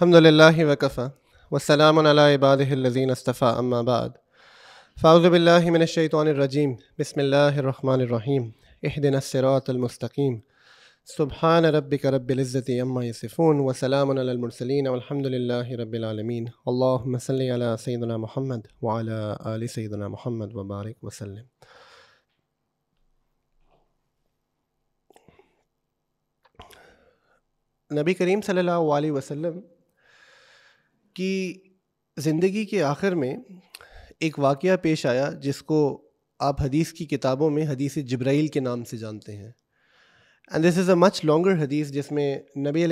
الحمد لله وكفى والسلام على عباده الذين استفى أما بعد فأعوذ بالله من الشيطان الرجيم بسم الله الرحمن الرحيم اهدنا الصراط المستقيم سبحان ربك رب العزة أما يصفون وسلام على المرسلين والحمد لله رب العالمين اللهم صل على سيدنا محمد وعلى آل سيدنا محمد وبارك وسلم نبی کریم صلی اللہ علیہ وسلم कि ज़िंदगी के आखिर में एक वाक़ पेश आया जिसको आप हदीस की किताबों में हदीस जब्राइल के नाम से जानते हैं and this is a much longer हदीस जिसमें नबी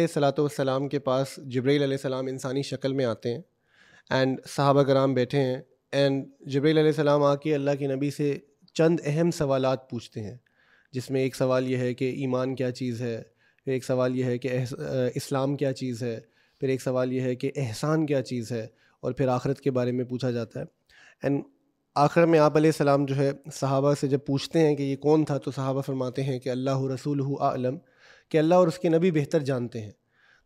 सलाम के पास जब्राइल सलाम इंसानी शक्ल में आते हैं एंड साहबा कराम बैठे हैं एंड जब्राइल सलाम आके अल्लाह के नबी से चंद अहम सवाल पूछते हैं जिसमें एक सवाल यह है कि ईमान क्या चीज़ है एक सवाल यह है कि इस्लाम क्या चीज़ है फिर एक सवाल ये है कि एहसान क्या चीज़ है और फिर आखरत के बारे में पूछा जाता है एंड आखिर में आप सलाम जो है सहाबा से जब पूछते हैं कि ये कौन था तो सहाबा फरमाते हैं कि अल्लाह रसूल आलम कि अल्लाह और उसके नबी बेहतर जानते हैं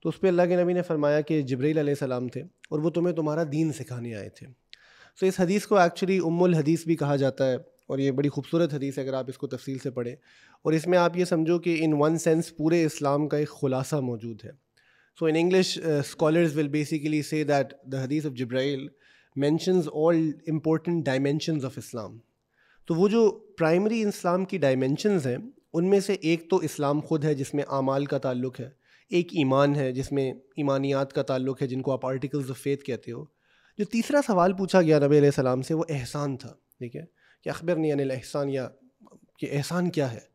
तो उस पर अल्लाह के नबी ने फरमाया कि जब्रील सलाम थे और वो तुम्हें तुम्हारा दीन सिखाने आए थे सो इस हदीस को एक्चुअली उमुल हदीस भी कहा जाता है और ये बड़ी खूबसूरत हदीस है अगर आप इसको तफसील से पढ़ें और इसमें आप ये समझो कि इन वन सेंस पूरे इस्लाम का एक ख़ुलासा मौजूद है So in English, uh, scholars will basically say that the Hadith of Jibrail mentions all important dimensions of Islam. तो वो जो प्राइमरी इस्लाम की डायमेंशंस हैं उनमें से एक तो इस्लाम ख़ुद है जिसमें आमाल का ताल्लुक है एक ईमान है जिसमें ईमानियात का ताल्लुक है जिनको आप आर्टिकल्स ऑफ फेथ कहते हो जो तीसरा सवाल पूछा गया नबी सलाम से वो एहसान था ठीक है कि अखबर ने अनिल एहसान या कि एहसान क्या है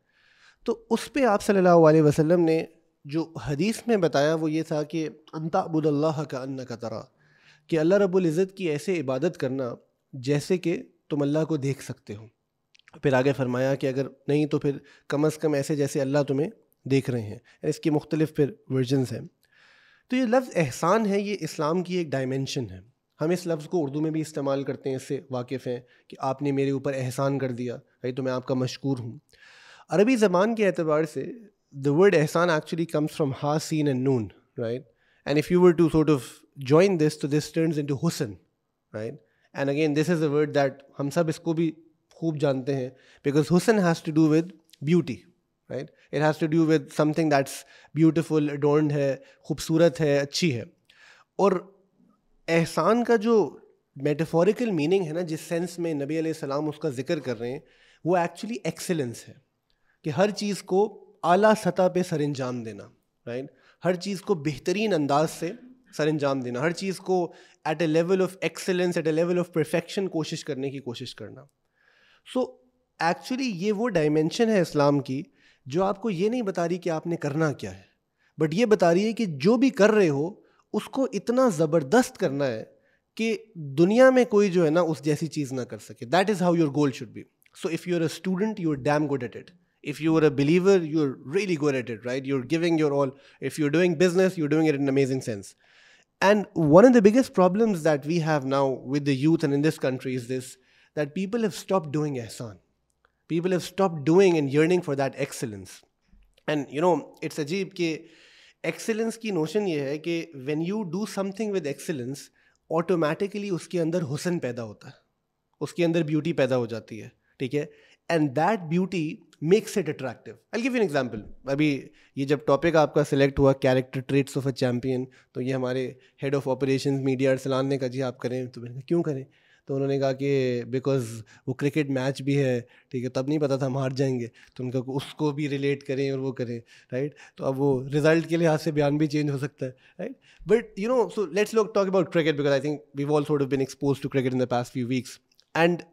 तो उस पर आप सल्लल्लाहु अलैहि ने जो हदीस में बताया वो ये था कि अंता का अन्न का तरा कि अल्लाह रब्ज़त की ऐसे इबादत करना जैसे कि तुम अल्लाह को देख सकते हो फिर आगे फरमाया कि अगर नहीं तो फिर कम अज़ कम ऐसे जैसे अल्लाह तुम्हें देख रहे हैं इसकी मुख्तलिफ फिर वर्जनस हैं तो ये लफ्ज़ एहसान है ये इस्लाम की एक डायमेंशन है हम इस लफ्ज़ को उर्दू में भी इस्तेमाल करते हैं इससे वाकिफ़ हैं कि आपने मेरे ऊपर एहसान कर दिया भाई तो मैं आपका मशहूर हूँ अरबी ज़बान के अतबार से the word ihsan actually comes from ha, sin, and noon, right? And if you were to sort of join this, so this turns into husn, right? And again, this is a word that हम sab isko bhi खूब जानते hain because husn has to do with beauty, right? It has to do with something that's beautiful, adorned है, खूबसूरत है, अच्छी है. और ka jo metaphorical meaning hai na, jis sense mein में नबी salam uska zikr कर रहे हैं वो एक्चुअली एक्सेलेंस है कि हर चीज़ को आला सतह पे सर अंजाम देना राइट हर चीज़ को बेहतरीन अंदाज से सर अंजाम देना हर चीज़ को at a level of excellence at a level of perfection कोशिश करने की कोशिश करना सो एक्चुअली ये वो डायमेंशन है इस्लाम की जो आपको ये नहीं बता रही कि आपने करना क्या है बट ये बता रही है कि जो भी कर रहे हो उसको इतना ज़बरदस्त करना है कि दुनिया में कोई जो है ना उस जैसी चीज़ ना कर सके that is how your goal should be so if you are a student you are damn good at it if you were a believer, you're really good at it, right? You're giving your all. If you're doing business, you're doing it in amazing sense. And one of the biggest problems that we have now with the youth and in this country is this that people have stopped doing ihsan. People have stopped doing and yearning for that excellence. And you know, it's ajeeb कि excellence ki notion hai ki when you do something with excellence, automatically उसके अंदर हुसन paida hota, है उसके अंदर beauty paida ho jati hai, ठीक है And that beauty makes it attractive I give an example अभी ये जब टॉपिक आपका सिलेक्ट हुआ character traits of a champion तो ये हमारे head of operation media Arsalan ने कहा जी आप करें तो मैंने कहा क्यों करें तो उन्होंने कहा कि बिकॉज वो क्रिकेट मैच भी है ठीक है तब नहीं पता था हम हार जाएंगे तो उनका उसको भी रिलेट करें और वो करें राइट तो अब वो रिजल्ट के लिहाज से बयान भी चेंज हो सकता है right but you know so let's लोग talk about cricket because I think we all sort been been exposed to cricket in the past few weeks and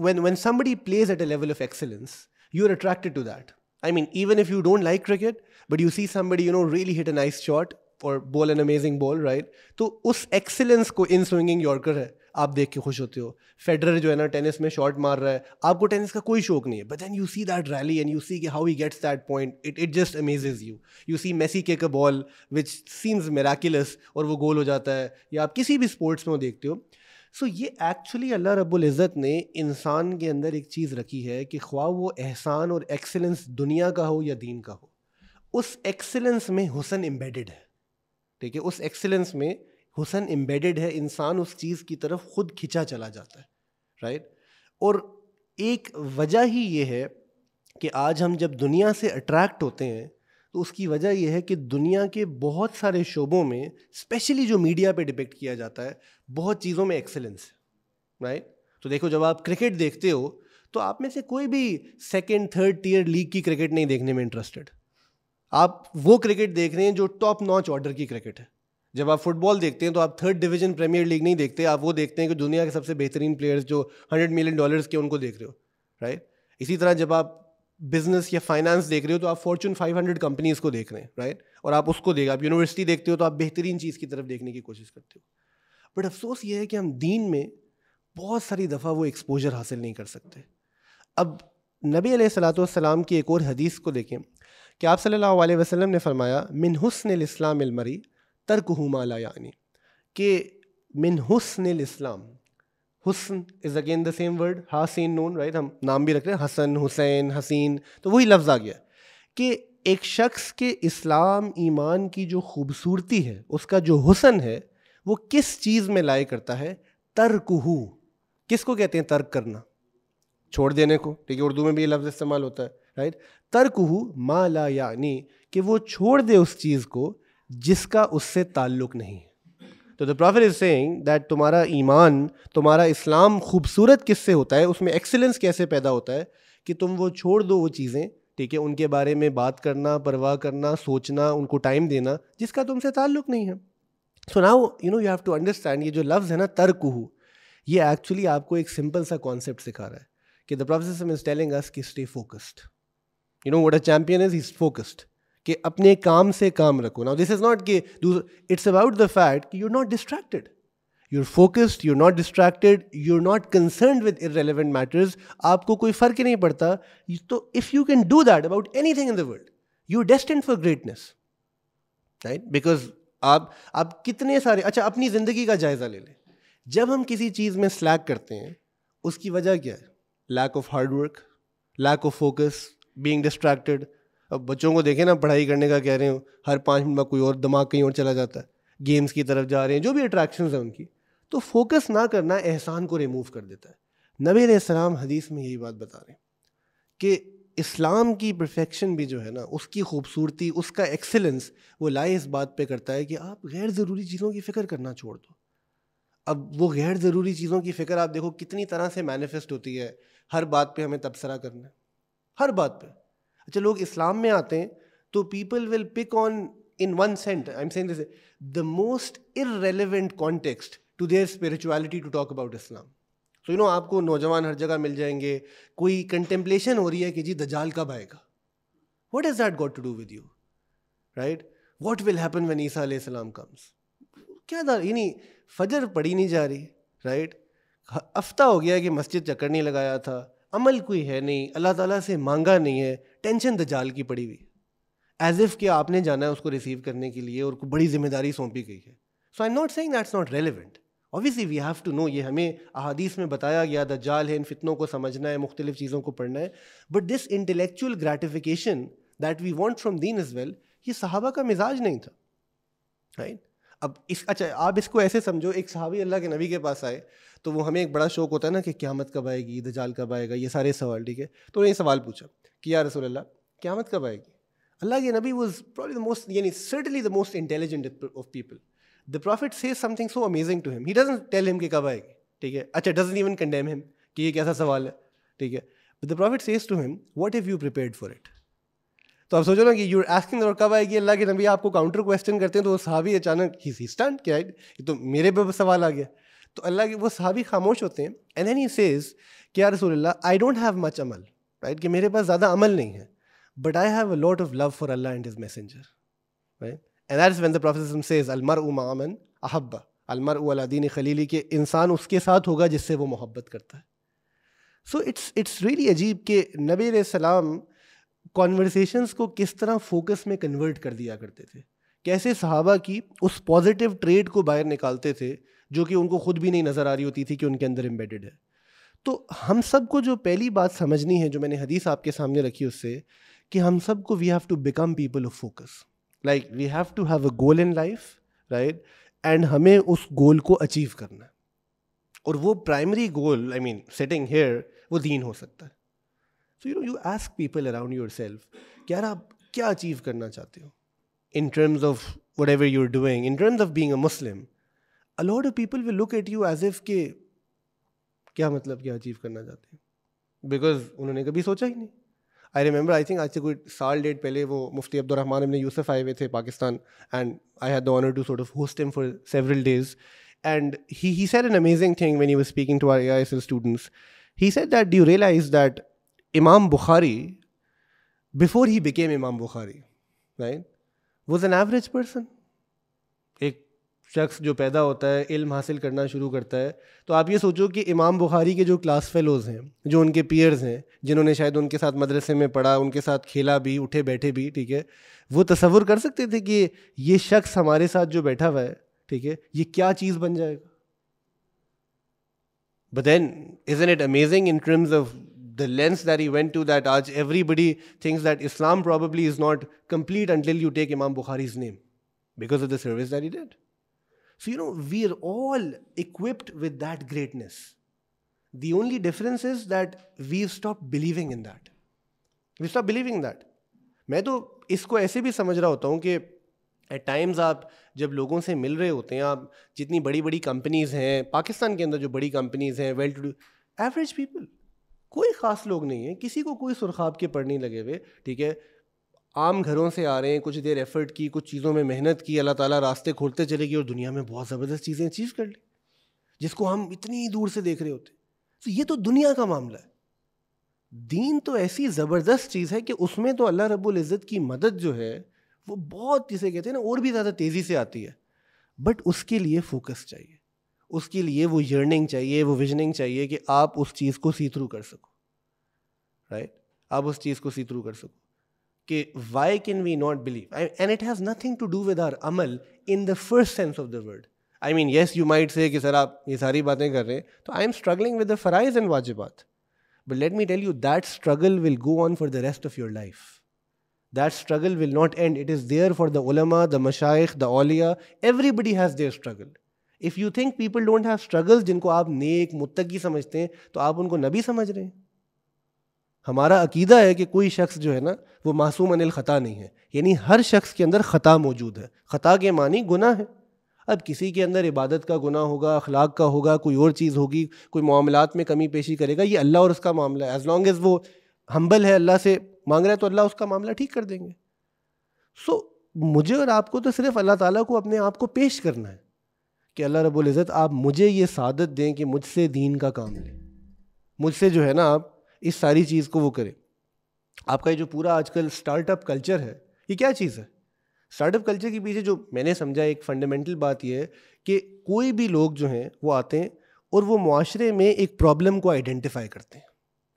when when somebody plays at a level of excellence you are attracted to that I mean even if you don't like cricket but you see somebody you know really hit a nice shot और ball an amazing ball right तो उस excellence को इन swinging yorker है आप देख के खुश होते हो फेडरर जो है ना टेनिस में शॉट मार रहा है आपको टेनिस का कोई शौक नहीं है but then you see that rally and you see के how he gets that point it it just amazes you you see Messi kick a ball which seems miraculous और वो गोल हो जाता है या आप किसी भी स्पोर्ट्स में देखते हो सो ये एक्चुअली अल्लाह रब्बुल इज़्ज़त ने इंसान के अंदर एक चीज़ रखी है कि ख्वाह वो एहसान और एक्सेलेंस दुनिया का हो या दीन का हो उस एक्सेलेंस में हुसन एम्बेडेड है ठीक है उस एक्सेलेंस में हुसन एम्बेडेड है इंसान उस चीज़ की तरफ खुद खिंचा चला जाता है राइट और एक वजह ही ये है कि आज हम जब दुनिया से अट्रैक्ट होते हैं तो उसकी वजह यह है कि दुनिया के बहुत सारे शोबों में स्पेशली जो मीडिया पे डिपेक्ट किया जाता है बहुत चीज़ों में एक्सेलेंस है राइट तो देखो जब आप क्रिकेट देखते हो तो आप में से कोई भी सेकेंड थर्ड टीयर लीग की क्रिकेट नहीं देखने में इंटरेस्टेड आप वो क्रिकेट देख रहे हैं जो टॉप नॉच ऑर्डर की क्रिकेट है जब आप फुटबॉल देखते हैं तो आप थर्ड डिवीजन प्रीमियर लीग नहीं देखते आप वो देखते हैं कि दुनिया के सबसे बेहतरीन प्लेयर्स जो हंड्रेड मिलियन डॉलर्स के उनको देख रहे हो राइट इसी तरह जब आप बिजनेस या फाइनेंस देख रहे हो तो आप फॉर्चून 500 कंपनीज को देख रहे हैं राइट और आप उसको देख आप यूनिवर्सिटी देखते हो तो आप बेहतरीन चीज़ की तरफ देखने की कोशिश करते हो बट अफसोस ये है कि हम दीन में बहुत सारी दफ़ा वो एक्सपोजर हासिल नहीं कर सकते अब नबी सलाम की एक और हदीस को देखें कि आप सल्लल्लाहु वसलम ने फरमाया मिन हसन इस्लाम अलमरी तर्क हुमाला यानी कि मिन हसन इस्लाम हुसन is again the same word हासीन नून राइट हम नाम भी रख रहे हैं हसन हुसैन हसीन तो वही लफ्ज़ आ गया कि एक शख्स के इस्लाम ईमान की जो खूबसूरती है उसका जो हुसन है वो किस चीज़ में लाए करता है किस किसको कहते हैं तर्क करना छोड़ देने को ठीक है उर्दू में भी ये लफ्ज़ इस्तेमाल होता है राइट तर्कहू माला यानी कि वो छोड़ दे उस चीज़ को जिसका उससे ताल्लुक़ नहीं है तो the prophet is saying that तुम्हारा ईमान तुम्हारा इस्लाम खूबसूरत किससे होता है उसमें एक्सेलेंस कैसे पैदा होता है कि तुम वो छोड़ दो वो चीज़ें ठीक है उनके बारे में बात करना परवाह करना सोचना उनको टाइम देना जिसका तुमसे ताल्लुक नहीं है so now you know you have to understand ये जो लफ्ज़ है ना तरकुहू ये एक्चुअली आपको एक सिंपल सा कॉन्सेप्ट सिखा रहा है कि the professor is telling us कि stay focused you know what a champion is is focused कि अपने काम से काम रखो ना दिस इज़ नॉट कि इट्स अबाउट द फैक्ट कि you are not distracted you are focused you are not distracted you are not concern with irrelevant matters आपको कोई फ़र्क ही नहीं पड़ता तो if you can do that about anything in the world you destined for greatness right because आप आप कितने सारे अच्छा अपनी ज़िंदगी का जायज़ा ले लें जब हम किसी चीज़ में स्लैक करते हैं उसकी वजह क्या है lack of hard work lack of focus being distracted अब बच्चों को देखें ना पढ़ाई करने का कह रहे हो हर पाँच मिनट में कोई और दिमाग कहीं और चला जाता है गेम्स की तरफ जा रहे हैं जो भी अट्रैक्शन है उनकी तो फोकस ना करना एहसान को रिमूव कर देता है नबी सलाम हदीस में यही बात बता रहे हैं कि इस्लाम की परफेक्शन भी जो है ना उसकी खूबसूरती उसका एक्सेलेंस वो लाए इस बात पे करता है कि आप गैर ज़रूरी चीज़ों की फ़िक्र करना छोड़ दो अब वो गैर ज़रूरी चीज़ों की फ़िक्र आप देखो कितनी तरह से मैनिफेस्ट होती है हर बात पे हमें तबसरा करना है हर बात पे अच्छा लोग इस्लाम में आते हैं तो people will pick on in one sense I am saying this the most irrelevant context to their spirituality to talk about Islam so you know आपको नौजवान हर जगह मिल जाएंगे कोई कंटेम्पलेशन हो रही है कि जी दजाल कब आएगा what is that got to do with you right what will happen when ईसा सलाम कम्स क्या दार यानी फजर पड़ी नहीं जा रही राइट right? हफ्ता हो गया कि मस्जिद चक्कर नहीं लगाया था अमल कोई है नहीं अल्लाह ताला से मांगा नहीं है टेंशन दजाल की पड़ी हुई एज इफ़ कि आपने जाना है उसको रिसीव करने के लिए और बड़ी जिम्मेदारी सौंपी गई है so I am not saying that's not relevant obviously we have to know ये हमें अहादीस में बताया गया दज्जाल है इन फितनों को समझना है मुख्तलिफ चीज़ों को पढ़ना है but this intellectual gratification that we want from दीन इज़ वेल ये सहाबा का मिजाज नहीं था राइट right? अब इस अच्छा आप इसको ऐसे समझो एक सहाबी अल्लाह के नबी के पास आए तो वो हमें एक बड़ा शौक होता है ना कि क्यामत कब आएगी दजाल कब आएगा ये सारे सवाल ठीक है तो उन्होंने ये सवाल पूछा कि या रसूल अल्लाह क्यामत कब आएगी अल्लाह के नबी वॉज प्रॉब्ली द मोस्ट यानी certainly the most intelligent of people the prophet से something so amazing to him he doesn't tell him कि कब आएगी ठीक है अच्छा डजन इवन कंडेम हिम कि ये कैसा सवाल है ठीक है the prophet says to him what if you prepare for it तो आप सोचो ना कि यू आस्किंग और कब आएगी अल्लाह के नबी आपको काउंटर क्वेश्चन करते हैं तो वो साहबी अचानक ही स्टंट क्या तो मेरे पे सवाल आ गया तो अल्लाह के वो सहाबी खामोश होते हैं एंड देन ही सेज कि यार रसूल्ला आई डोंट हैव मच अमल राइट कि मेरे पास ज़्यादा अमल नहीं है but I have a lot of love for अल्लाह and his messenger right and that is when the prophet says अलमर उ मामन अहब्बा अलमर उलादीन खलीली के इंसान उसके साथ होगा जिससे वो मोहब्बत करता है सो इट्स इट्स रियली अजीब कि नबी सलाम कॉन्वर्सेशंस को किस तरह फोकस में कन्वर्ट कर दिया करते थे कैसे सहाबा की उस पॉजिटिव ट्रेड को बाहर निकालते थे जो कि उनको खुद भी नहीं नज़र आ रही होती थी कि उनके अंदर एम्बेडेड है तो हम सबको जो पहली बात समझनी है जो मैंने हदीस आपके सामने रखी उससे कि हम सबको we have to become people of focus like we have to have a goal in life right and हमें उस गोल को अचीव करना है और वो primary goal I mean setting here वो दीन हो सकता है so you know you ask people around yourself यार आप क्या अचीव करना चाहते हो in terms of whatever you are doing in terms of being a Muslim a lot of people will look at you as if के क्या मतलब क्या अचीव करना चाहते हैं बिकॉज उन्होंने कभी सोचा ही नहीं आई रिमेंबर आई थिंक आज से कोई साल डेट पहले वो मुफ्ती अब्दुलरहमान ने यूसुफ आए हुए थे Pakistan and I had the honour to sort of host him for several days and he he said an amazing thing when he was speaking to our AISL students he said that do realise that Imam Bukhari before he became Imam Bukhari right was an average person एक शख्स जो पैदा होता है इल्म हासिल करना शुरू करता है तो आप ये सोचो कि इमाम बुखारी के जो क्लास फेलोज़ हैं जो उनके पीयर्स हैं जिन्होंने शायद उनके साथ मदरसे में पढ़ा उनके साथ खेला भी उठे बैठे भी ठीक है वो तस्वुर कर सकते थे कि ये शख्स हमारे साथ जो बैठा हुआ है ठीक है ये क्या चीज़ बन जाएगा but then an it amazing in terms of the lens there he went to that आज everybody thinks that Islam probably is not complete until you take Imam Bukhari is name because of the service that he did So, you know, we are all equipped with that greatness. The only difference is that we've stopped believing in that. We stop believing in that. मैं तो इसको ऐसे भी समझ रहा होता हूँ कि एट टाइम्स आप जब लोगों से मिल रहे होते हैं आप जितनी बड़ी बड़ी कंपनीज़ हैं पाकिस्तान के अंदर जो बड़ी कंपनीज़ हैं well to do average people कोई ख़ास लोग नहीं है किसी को कोई सुरखाब के पढ़ने लगे हुए ठीक है आम घरों से आ रहे हैं कुछ देर एफर्ट की कुछ चीज़ों में मेहनत की अल्लाह ताला रास्ते खोलते चले गए और दुनिया में बहुत ज़बरदस्त चीज़ें अचीव कर ली जिसको हम इतनी दूर से देख रहे होते तो ये तो दुनिया का मामला है दीन तो ऐसी ज़बरदस्त चीज़ है कि उसमें तो अल्लाह रब्बुल इज़्ज़त की मदद जो है वो बहुत जिसे कहते हैं ना और भी ज़्यादा तेज़ी से आती है बट उसके लिए फोकस चाहिए उसके लिए वो यर्निंग चाहिए वो विजनिंग चाहिए कि आप उस चीज़ को सी थ्रू कर सको राइट आप उस चीज़ को सी थ्रू कर सको कि why can we not believe and it has nothing to do with our अमल in the first sense of the word I mean yes you might say कि सर आप ये सारी बातें कर रहे हैं तो I am struggling with the फ़राइज एंड वाजिबात but let me tell you that struggle will go on for the rest of your life that struggle will not end it is there for the उलमा the mashaykh, the ओलिया everybody has their struggle if you think people don't have struggle जिनको आप नेक मुत्तकी समझते हैं तो आप उनको नबी समझ रहे हैं हमारा अकीदा है कि कोई शख्स जो है ना वो मासूम अनिल ख़ता नहीं है यानी हर शख्स के अंदर ख़ता मौजूद है ख़ता के मानी गुना है अब किसी के अंदर इबादत का गुना होगा अखलाक का होगा कोई और चीज़ होगी कोई मामलात में कमी पेशी करेगा ये अल्लाह और उसका मामला है एज़ लॉन्ग एज़ वो हम्बल है अल्लाह से मांग रहा है तो अल्लाह उसका मामला ठीक कर देंगे सो मुझे और आपको तो सिर्फ अल्लाह ताला को अपने आप को पेश करना है कि अल्लाह रब्बुल इज़्ज़त आप मुझे ये सादत दें कि मुझसे दीन का काम लें मुझसे जो है ना आप इस सारी चीज़ को वो करे आपका ये जो पूरा आजकल स्टार्टअप कल्चर है ये क्या चीज़ है स्टार्टअप कल्चर के पीछे जो मैंने समझा एक फंडामेंटल बात यह है कि कोई भी लोग जो हैं वो आते हैं और वो माशरे में एक प्रॉब्लम को आइडेंटिफाई करते हैं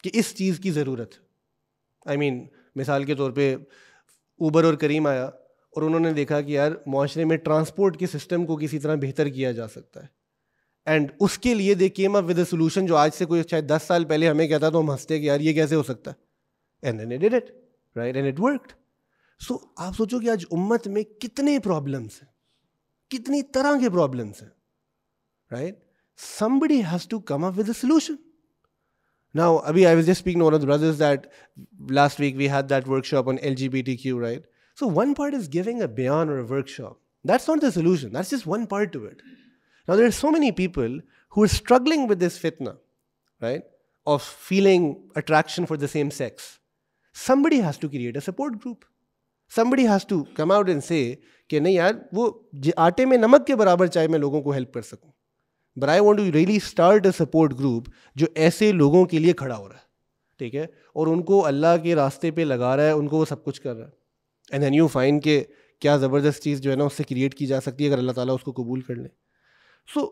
कि इस चीज़ की ज़रूरत है आई मीन मिसाल के तौर पे ऊबर और करीम आया और उन्होंने देखा कि यार माशरे में ट्रांसपोर्ट के सिस्टम को किसी तरह बेहतर किया जा सकता है एंड उसके लिए they came up with a solution जो आज से कोई चाहे दस साल पहले हमें कहता तो हम हंसते कि यार ये कैसे हो सकता and an add it right and it worked so आप सोचो कि आज उम्मत में कितने प्रॉब्लम्स हैं कितनी तरह के प्रॉब्लम्स हैं right somebody has to come up with a solution now अभी I was just speak no of brothers that last week we had that workshop on L G B T Q right so one part is giving a beyond और workshop that's not the solution that's just one part to it Now, there are so many people who are struggling with this fitna, right, of feeling attraction for the same sex. Somebody has to create a support group. Somebody has to come out and say कि नहीं यार वो आटे में नमक के बराबर चाहे मैं लोगों को हेल्प कर सकूं but I want to really start a support group जो ऐसे लोगों के लिए खड़ा हो रहा है ठीक है और उनको अल्लाह के रास्ते पे लगा रहा है उनको वो सब कुछ कर रहा है एंड देन यू फाइन के क्या ज़बरदस्त चीज़ जो है ना उससे क्रिएट की जा सकती है अगर अल्लाह ताला उसको कबूल कर लें सो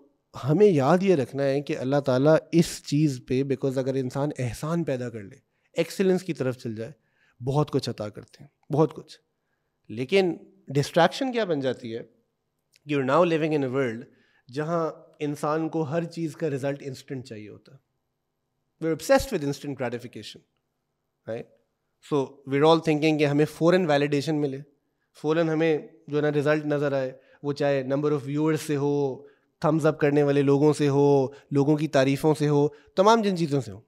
हमें याद ये रखना है कि अल्लाह ताला इस चीज़ पे बिकॉज़ अगर इंसान एहसान पैदा कर ले एक्सेलेंस की तरफ चल जाए बहुत कुछ अता करते हैं बहुत कुछ लेकिन डिस्ट्रैक्शन क्या बन जाती है you are now living in a world जहाँ इंसान को हर चीज़ का रिजल्ट इंस्टेंट चाहिए होता we are obsessed with instant gratification right so we are all thinking कि हमें फ़ौरन वैलिडेशन मिले फ़ौरन हमें जो है ना रिज़ल्ट नज़र आए वो चाहे नंबर ऑफ़ व्यूअर्स से हो थम्स अप करने वाले लोगों से हो लोगों की तारीफ़ों से हो तमाम जिन चीज़ों से हो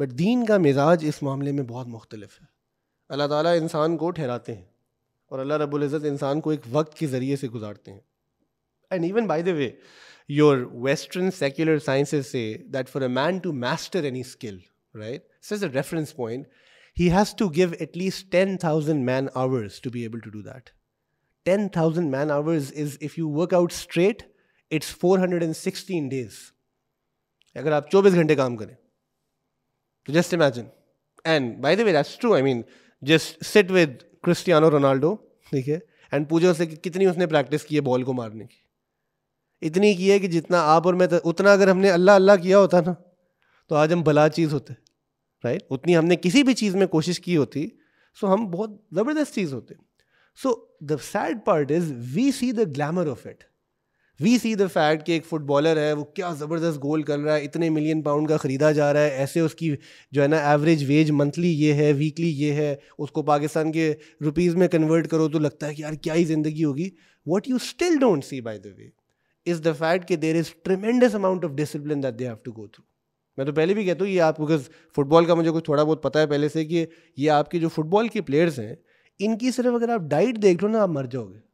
बट दीन का मिजाज इस मामले में बहुत मुख्तलिफ है अल्लाह ताला इंसान को ठहराते हैं और अल्लाह रब्बुल इज़्ज़त इंसान को एक वक्त के ज़रिए से गुजारते हैं and even by the way your western secular science से that for a man to master any skill right is a reference point he has to give at least ten thousand man hours to be able to do that ten thousand man hours is if you work out straight it's 416 days अगर आप 24 घंटे काम करें तो just imagine and by the way that's true I mean just sit with Cristiano Ronaldo ठीक है and पूछो उससे कि कितनी उसने प्रैक्टिस की है बॉल को मारने की इतनी की है कि जितना आप और मैं उतना अगर हमने अल्लाह अल्लाह किया होता ना तो आज हम भला चीज़ होते राइट उतनी हमने किसी भी चीज़ में कोशिश की होती सो हम बहुत ज़बरदस्त चीज़ होते so the sad part is we see the glamour of it we see the fact कि एक फुटबॉलर है वो क्या ज़बरदस्त गोल कर रहा है इतने मिलियन पाउंड का ख़रीदा जा रहा है ऐसे उसकी जो है ना एवरेज वेज मंथली ये है वीकली ये है उसको पाकिस्तान के रुपीज़ में कन्वर्ट करो तो लगता है कि यार क्या ही ज़िंदगी होगी what you still don't see by the way is the fact कि there is tremendous amount of discipline that they have to go through मैं तो पहले भी कहता हूँ ये आप बिकॉज फुटबॉल का मुझे कुछ थोड़ा बहुत पता है पहले से कि ये आपके जो फुटबॉल के प्लेयर्स हैं इनकी सिर्फ अगर आप डाइट देख लो ना आप मर जाओगे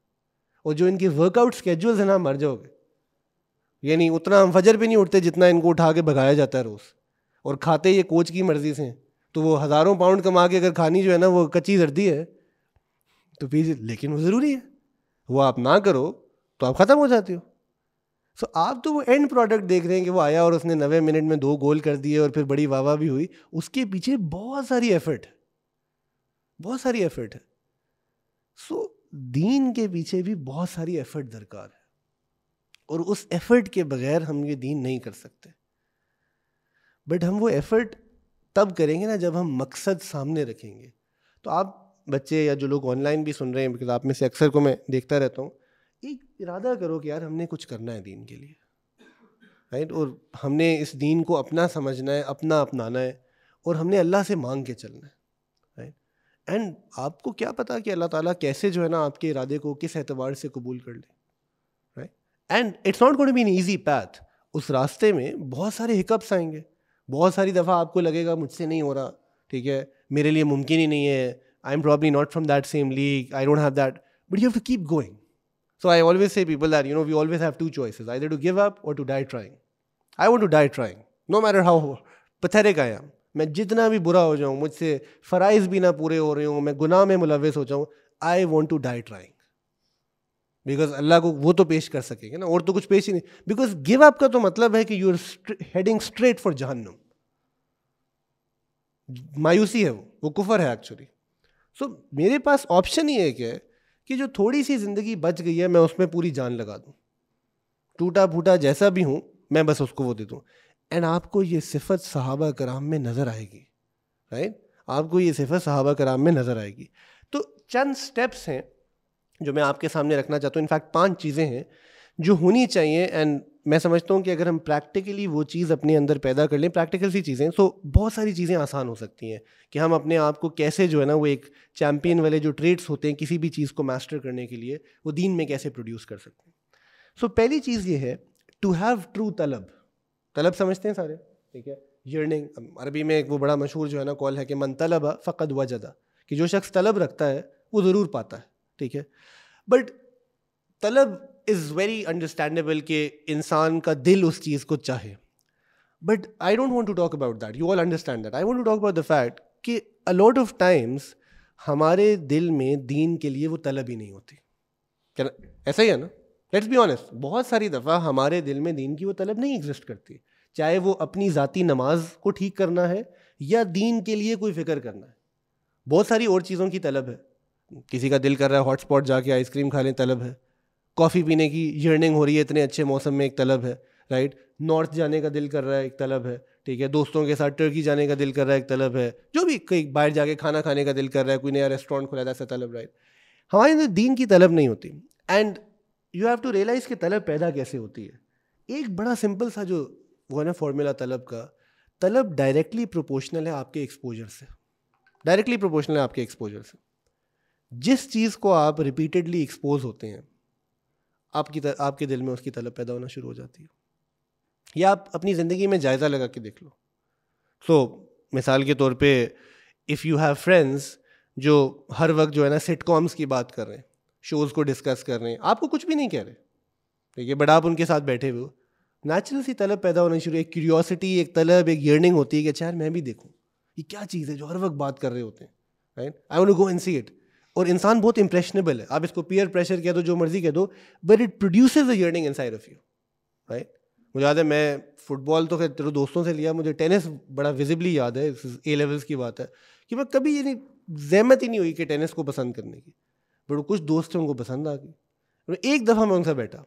और जो इनकी वर्कआउट स्केड्यूल्स हैं ना मर जाओगे यानी उतना हम फजर भी नहीं उठते जितना इनको उठा के भगाया जाता है रोज़ और खाते ये कोच की मर्ज़ी से तो वो हज़ारों पाउंड कमा के अगर खानी जो है ना वो कच्ची सर्दी है तो फिर लेकिन वो ज़रूरी है वो आप ना करो तो आप ख़त्म हो जाते हो सो आप तो वो एंड प्रोडक्ट देख रहे हैं कि वो आया और उसने नवे मिनट में दो गोल कर दिए और फिर बड़ी वाह भी हुई उसके पीछे बहुत सारी एफर्ट है बहुत सारी एफर्ट है सो so, दीन के पीछे भी बहुत सारी एफर्ट दरकार है और उस एफर्ट के बगैर हम ये दीन नहीं कर सकते बट हम वो एफर्ट तब करेंगे ना जब हम मकसद सामने रखेंगे तो आप बच्चे या जो लोग ऑनलाइन भी सुन रहे हैं बिकॉज आप में से अक्सर को मैं देखता रहता हूँ एक इरादा करो कि यार हमने कुछ करना है दीन के लिए राइट और हमने इस दीन को अपना समझना है अपना अपनाना है और हमने अल्लाह से मांग के चलना है एंड आपको क्या पता कि अल्लाह ताला कैसे जो है ना आपके इरादे को किस एतबार से कबूल कर ले right and it's not going be an easy path उस रास्ते में बहुत सारे हिकअप्स आएंगे बहुत सारी दफ़ा आपको लगेगा मुझसे नहीं हो रहा ठीक है मेरे लिए मुमकिन ही नहीं है I am probably not from that same league I don't have that but you have to keep going so I always say people that you know we always have two choices I to give up और to die trying I want to die trying no matter how pathetic I am मैं जितना भी बुरा हो जाऊँ मुझसे फ़राइज़ भी ना पूरे हो रहे हों मैं गुनाह में मुलविस हो जाऊँ I want to die trying because अल्लाह को वो तो पेश कर सकेंगे ना और तो कुछ पेश ही नहीं बिकॉज गिव अप का तो मतलब है कि you are heading straight for जहन्नुम मायूसी है वो वो कुफर है एक्चुअली सो so, मेरे पास ऑप्शन ही है क्या कि जो थोड़ी सी ज़िंदगी बच गई है मैं उसमें पूरी जान लगा दूँ टूटा फूटा जैसा भी हूँ मैं बस उसको वो दे दूँ एंड आपको ये सिफत सहाबा कराम में नज़र आएगी राइट आपको ये सिफत सहाबा कराम में नज़र आएगी तो चंद स्टेप्स हैं जो मैं आपके सामने रखना चाहता हूँ इनफैक्ट पांच चीज़ें हैं जो होनी चाहिए एंड मैं समझता हूँ कि अगर हम प्रैक्टिकली वो चीज़ अपने अंदर पैदा कर लें प्रैक्टिकल सी चीज़ें तो बहुत सारी चीज़ें आसान हो सकती हैं कि हम अपने आप को कैसे जो है ना वो एक चैम्पियन वाले जो ट्रेड्स होते हैं किसी भी चीज़ को मास्टर करने के लिए वो दीन में कैसे प्रोड्यूस कर सकते हैं सो so, पहली चीज़ ये है टू हैव ट्रू तलब तलब समझते हैं सारे ठीक है यर्निंग अरबी में एक वो बड़ा मशहूर जो है ना कॉल है कि मन तलबा फ़कद जदा कि जो शख्स तलब रखता है वो ज़रूर पाता है ठीक है बट तलब इज़ वेरी अंडरस्टैंडेबल कि इंसान का दिल उस चीज़ को चाहे but I don't want to talk about that you all understand that I want to talk about the fact कि अलॉट ऑफ टाइम्स हमारे दिल में दीन के लिए वो तलब ही नहीं होती क्या ऐसा ही है ना लेट्स बी ऑनेस्ट बहुत सारी दफ़ा हमारे दिल में दीन की वो तलब नहीं एग्जिस्ट करती चाहे वो अपनी ज़ाती नमाज को ठीक करना है या दीन के लिए कोई फ़िक्र करना है बहुत सारी और चीज़ों की तलब है किसी का दिल कर रहा है हॉटस्पॉट जाके आइसक्रीम खा लें तलब है कॉफ़ी पीने की यर्निंग हो रही है इतने अच्छे मौसम में एक तलब है राइट नॉर्थ जाने का दिल कर रहा है एक तलब है ठीक है दोस्तों के साथ टर्की जाने का दिल कर रहा है एक तलब है जो भी कहीं बाहर जाके खाना खाने का दिल कर रहा है कोई नया रेस्टोरेंट खुला था ऐसा तलब राइट हमारे अंदर दीन की तलब नहीं होती and you have to realise कि तलब पैदा कैसे होती है एक बड़ा सिंपल सा जो वो है ना फॉर्मूला तलब का तलब डायरेक्टली प्रोपोर्शनल है आपके एक्सपोजर से डायरेक्टली प्रोपोर्शनल है आपके एक्सपोजर से जिस चीज़ को आप रिपीटेडली एक्सपोज होते हैं आपकी तर, आपके दिल में उसकी तलब पैदा होना शुरू हो जाती है या आप अपनी ज़िंदगी में जायज़ा लगा के देख लो सो so, मिसाल के तौर पे इफ़ यू हैव फ्रेंड्स जो हर वक्त जो है ना सिटकॉम्स की बात कर रहे हैं शोज़ को डिस्कस कर रहे हैं आपको कुछ भी नहीं कह रहे ठीक है बट आप उनके साथ बैठे हुए हो नेचुरल सी तलब पैदा होना शुरू एक क्यूरियोसिटी एक तलब एक यर्निंग होती है कि अच्छा यार मैं भी देखूँ ये क्या चीज़ है जो हर वक्त बात कर रहे होते हैं right I want go and see it और इंसान बहुत इंप्रेशनेबल है आप इसको पीयर प्रेशर कह दो जो मर्जी कह दो but it produce a yearning inside of you right मुझे याद है मैं फुटबॉल तो खैर तेरे दोस्तों से लिया मुझे टेनिस बड़ा विजिबली याद है ए लेवल्स की बात है कि मैं कभी ये नहीं जहमत ही नहीं हुई कि टेनिस को पसंद करने की बट वो कुछ दोस्त थे उनको पसंद आ गई एक दफ़ा मैं उनसे बैठा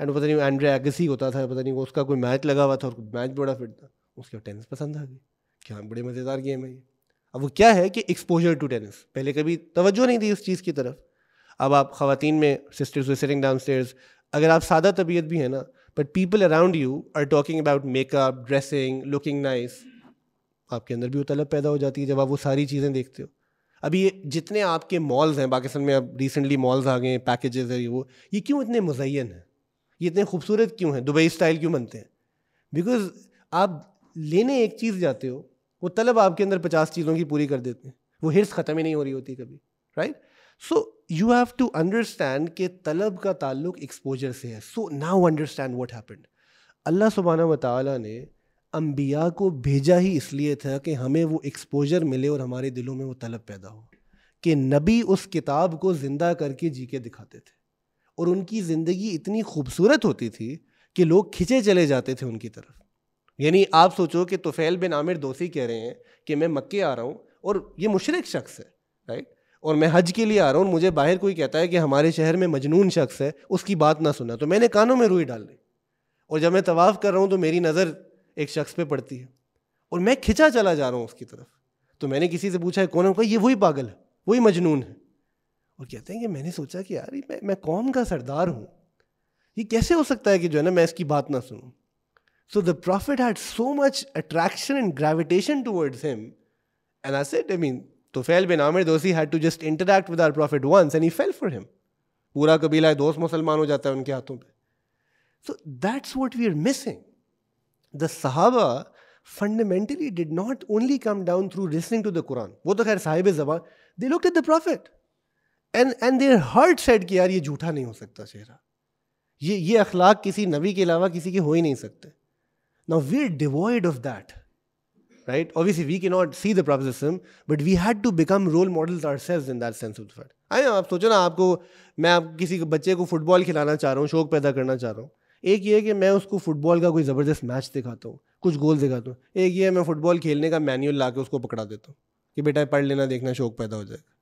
एंड पता नहीं एंड्रे एगसी होता था पता नहीं वो उसका कोई मैच लगा हुआ था और मैच बड़ा फिट था उसके टेनिस पसंद आ गई क्या बड़े मज़ेदार गेम है ये अब वो क्या है कि एक्सपोजर टू टेनिस पहले कभी तवज्जो नहीं दी उस चीज़ की तरफ अब आप खातन में सिस्टर्स सिटिंग डाउन स्टेयर्स अगर आप सादा तबीयत भी है ना but people around you are talking about makeup dressing looking nice आपके अंदर भी वो तलब पैदा हो जाती है जब आप वो सारी चीज़ें देखते हो अभी ये जितने आपके मॉल्स हैं पाकिस्तान में अब रिसेंटली मॉल्स आ गए हैं पैकेजेस है ये वो ये क्यों इतने मुजैन हैं ये इतने खूबसूरत क्यों हैं दुबई स्टाइल क्यों बनते हैं बिकॉज आप लेने एक चीज़ जाते हो वो तलब आपके अंदर पचास चीज़ों की पूरी कर देते हैं वो हिर्स ख़त्म ही नहीं हो रही होती कभी right so you have to understand कि तलब का ताल्लुक एक्सपोजर से है so now understand what happened अल्लाह सुबहाना वाली ने अम्बिया को भेजा ही इसलिए था कि हमें वो एक्सपोजर मिले और हमारे दिलों में वो तलब पैदा हो कि नबी उस किताब को ज़िंदा करके जी के दिखाते थे और उनकी ज़िंदगी इतनी खूबसूरत होती थी कि लोग खिंचे चले जाते थे उनकी तरफ यानी आप सोचो कि तुफ़ैल बिन आमिर दोसी कह रहे हैं कि मैं मक्के आ रहा हूँ और ये मुशरक शख्स है राइट और मैं हज के लिए आ रहा हूँ मुझे बाहर कोई कहता है कि हमारे शहर में मजनून शख्स है उसकी बात ना सुना तो मैंने कानों में रुई डाल ली और जब मैं तवाफ़ कर रहा हूँ तो मेरी नज़र एक शख्स पे पड़ती है और मैं खिंचा चला जा रहा हूँ उसकी तरफ तो मैंने किसी से पूछा है कौन है उनका ये वही पागल है वही मजनून है और कहते हैं कि मैंने सोचा कि यार मैं मैं कौम का सरदार हूँ ये कैसे हो सकता है कि जो है ना मैं इसकी बात ना सुनूँ so the prophet had so much attraction and gravitation towards him and I said I mean Tufail bin Amir Dosi had to just interact with our prophet once and he fell for him पूरा कबीला है दोस्त मुसलमान हो जाता है उनके हाथों पर so that's what we are missing the Sahaba fundamentally did not only come down through listening to the Quran. वो तो खैर साहिब जबान they looked at the Prophet and and their heart said कि यार ये झूठा नहीं हो सकता चेहरा ये ये अखलाक किसी नबी के अलावा किसी के हो ही नहीं सकते now we are devoid of that right? Obviously, we cannot see the Prophet but we had to become role models ourselves in that sense of the fact. I आप सोचो ना आपको मैं आप किसी बच्चे को फुटबॉल खिलाना चाह रहा हूँ शौक पैदा करना चाह रहा हूँ एक ये है कि मैं उसको फुटबॉल का कोई ज़बरदस्त मैच दिखाता हूँ कुछ गोल दिखाता हूँ एक ये है मैं फुटबॉल खेलने का मैन्यूल ला के उसको पकड़ा देता हूँ कि बेटा पढ़ लेना देखना शौक पैदा हो जाएगा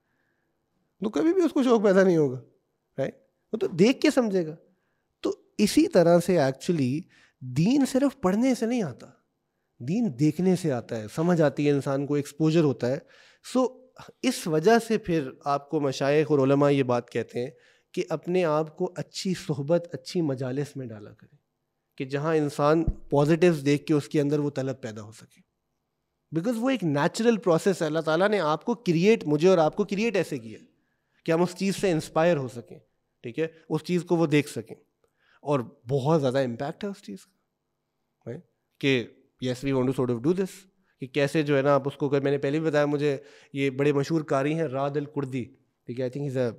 तो कभी भी उसको शौक पैदा नहीं होगा राइट वो तो देख के समझेगा तो इसी तरह से एक्चुअली दीन सिर्फ पढ़ने से नहीं आता दीन देखने से आता है समझ आती है इंसान को एक्सपोजर होता है सो so, इस वजह से फिर आपको मशाइ और ये बात कहते हैं कि अपने आप को अच्छी सोहबत अच्छी मजालस में डाला करें कि जहाँ इंसान पॉजिटिव्स देख के उसके अंदर वो तलब पैदा हो सके बिकॉज वो एक नेचुरल प्रोसेस है अल्लाह ताला ने आपको क्रिएट मुझे और आपको क्रिएट ऐसे किया कि हम उस चीज़ से इंस्पायर हो सकें ठीक है उस चीज़ को वो देख सकें और बहुत ज़्यादा इम्पैक्ट है उस चीज़ का right? कि yes we want to do this कि कैसे जो है ना आप उसको कर मैंने पहले भी बताया मुझे ये बड़े मशहूर कारी हैं राद अल कुर्दी ठीक है आई थिंक इज़ अ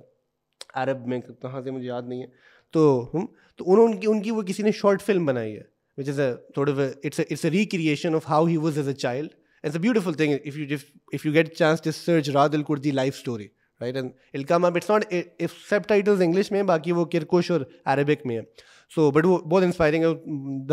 अरब में कहाँ से मुझे याद नहीं है तो तो उन्होंने उनकी उनकी वो किसी ने शॉर्ट फिल्म बनाई है which is a it's it's a recreation of how he was as a child it's a beautiful thing if you if you get chance to search Raad al Kurdi life story right and इलकाम it's not if subtitles English में बाकी वो किरकुश और Arabic में है सो so, but वो बहुत inspiring है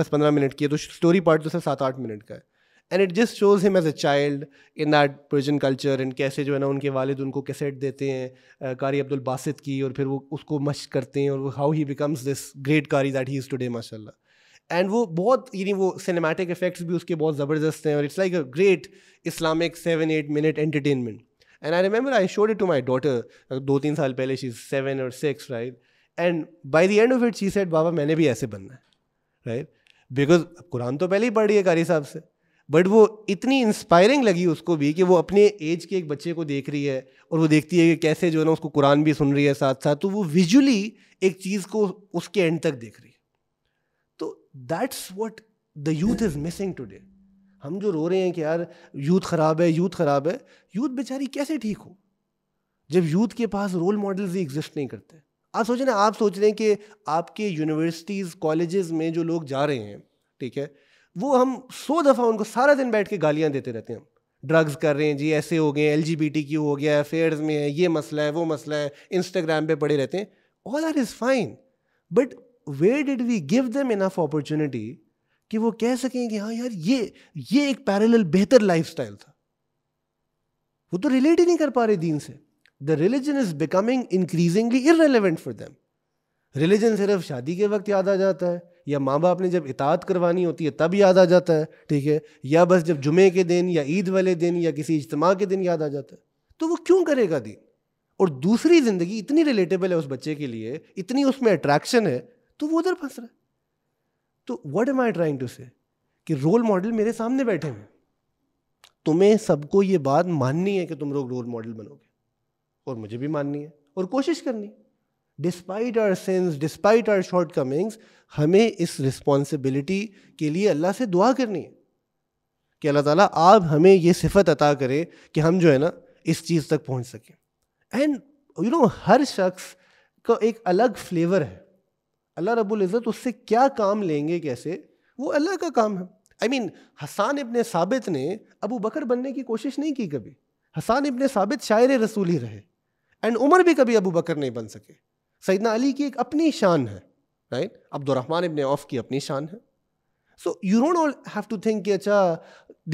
दस पंद्रह मिनट की है तो स्टोरी पार्ट तो सर सात आठ मिनट का है and it just shows him as a child in that Persian culture and कैसे जो है ना उनके वालिद उनको कैसेट देते हैं कारी अब्दुल बासित की और फिर वो उसको मश करते हैं और वो how he becomes this great कारी दैट ही इज़ टुडे माशा एंड वो बहुत यानी वो सिनेमैटिक इफेक्ट्स भी उसके बहुत ज़बरदस्त हैं और it's like a great Islamic seven eight minute entertainment and I remember I showed it to my daughter दो तीन साल पहले शी सेवन और six right and by the end of it she said बाबा मैंने भी ऐसे बनना है राइट बिकॉज कुरान तो पहले ही पढ़ रही है कारी साहब से बट वो इतनी इंस्पायरिंग लगी उसको भी कि वो अपने एज के एक बच्चे को देख रही है और वो देखती है कि कैसे जो है ना उसको कुरान भी सुन रही है साथ साथ तो वो विजुअली एक चीज़ को उसके एंड तक देख रही है तो that's what the youth is missing today हम जो रो रहे हैं कि यार यूथ ख़राब है यूथ ख़राब है यूथ बेचारी कैसे ठीक हो जब यूथ के पास रोल मॉडल्स ही एग्जिस्ट नहीं करते आप सोचें हैं आप सोच रहे हैं कि आपके यूनिवर्सिटीज़ कॉलेजेस में जो लोग जा रहे हैं ठीक है वो हम सौ दफ़ा उनको सारा दिन बैठ के गालियाँ देते रहते हैं हम ड्रग्स कर रहे हैं जी ऐसे हो गए L G B T Q हो गया अफेयर्स में है ये मसला है वो मसला है इंस्टाग्राम पे पड़े रहते हैं all are is fine but where did we give them enough opportunity कि वो कह सकें कि हाँ यार ये ये एक पैरल बेहतर लाइफ स्टाइल था वो तो रिलेट ही नहीं कर पा रहे दीन से the religion is becoming increasingly irrelevant for them religion सिर्फ शादी के वक्त याद आ जाता है या माँ बाप ने जब इतात करवानी होती है तब याद आ जाता है ठीक है या बस जब जुमे के दिन या ईद वाले दिन या किसी इज्तम के दिन याद आ जाता है तो वो क्यों करेगा दिन और दूसरी ज़िंदगी इतनी रिलेटेबल है उस बच्चे के लिए इतनी उसमें अट्रैक्शन है तो वो उधर फंस रहा है तो what am I trying to say कि रोल मॉडल मेरे सामने बैठे हैं तुम्हें सबको ये बात माननी है कि तुम लोग रोल मॉडल बनोगे और मुझे भी माननी है और कोशिश करनी है despite our sins despite our shortcomings हमें इस रिस्पॉन्सिबिलिटी के लिए अल्लाह से दुआ करनी है कि अल्लाह ताला आप हमें ये सिफत अता करे कि हम जो है ना इस चीज़ तक पहुंच सकें एंड यू नो हर शख्स का एक अलग फ्लेवर है अल्लाह रब्बुल इज़्ज़त उससे क्या काम लेंगे कैसे वो अल्लाह का काम है आई मीन हसान इबन साबित ने अबू बकर बनने की कोशिश नहीं की कभी हसान इबन साबित शायर रसूल ही रहे एंड उमर भी कभी अबू बकर नहीं बन सके सैदना अली की एक अपनी शान है राइट अब्दुलरहमान इबन औफ की अपनी शान है so you don't have to think कि अच्छा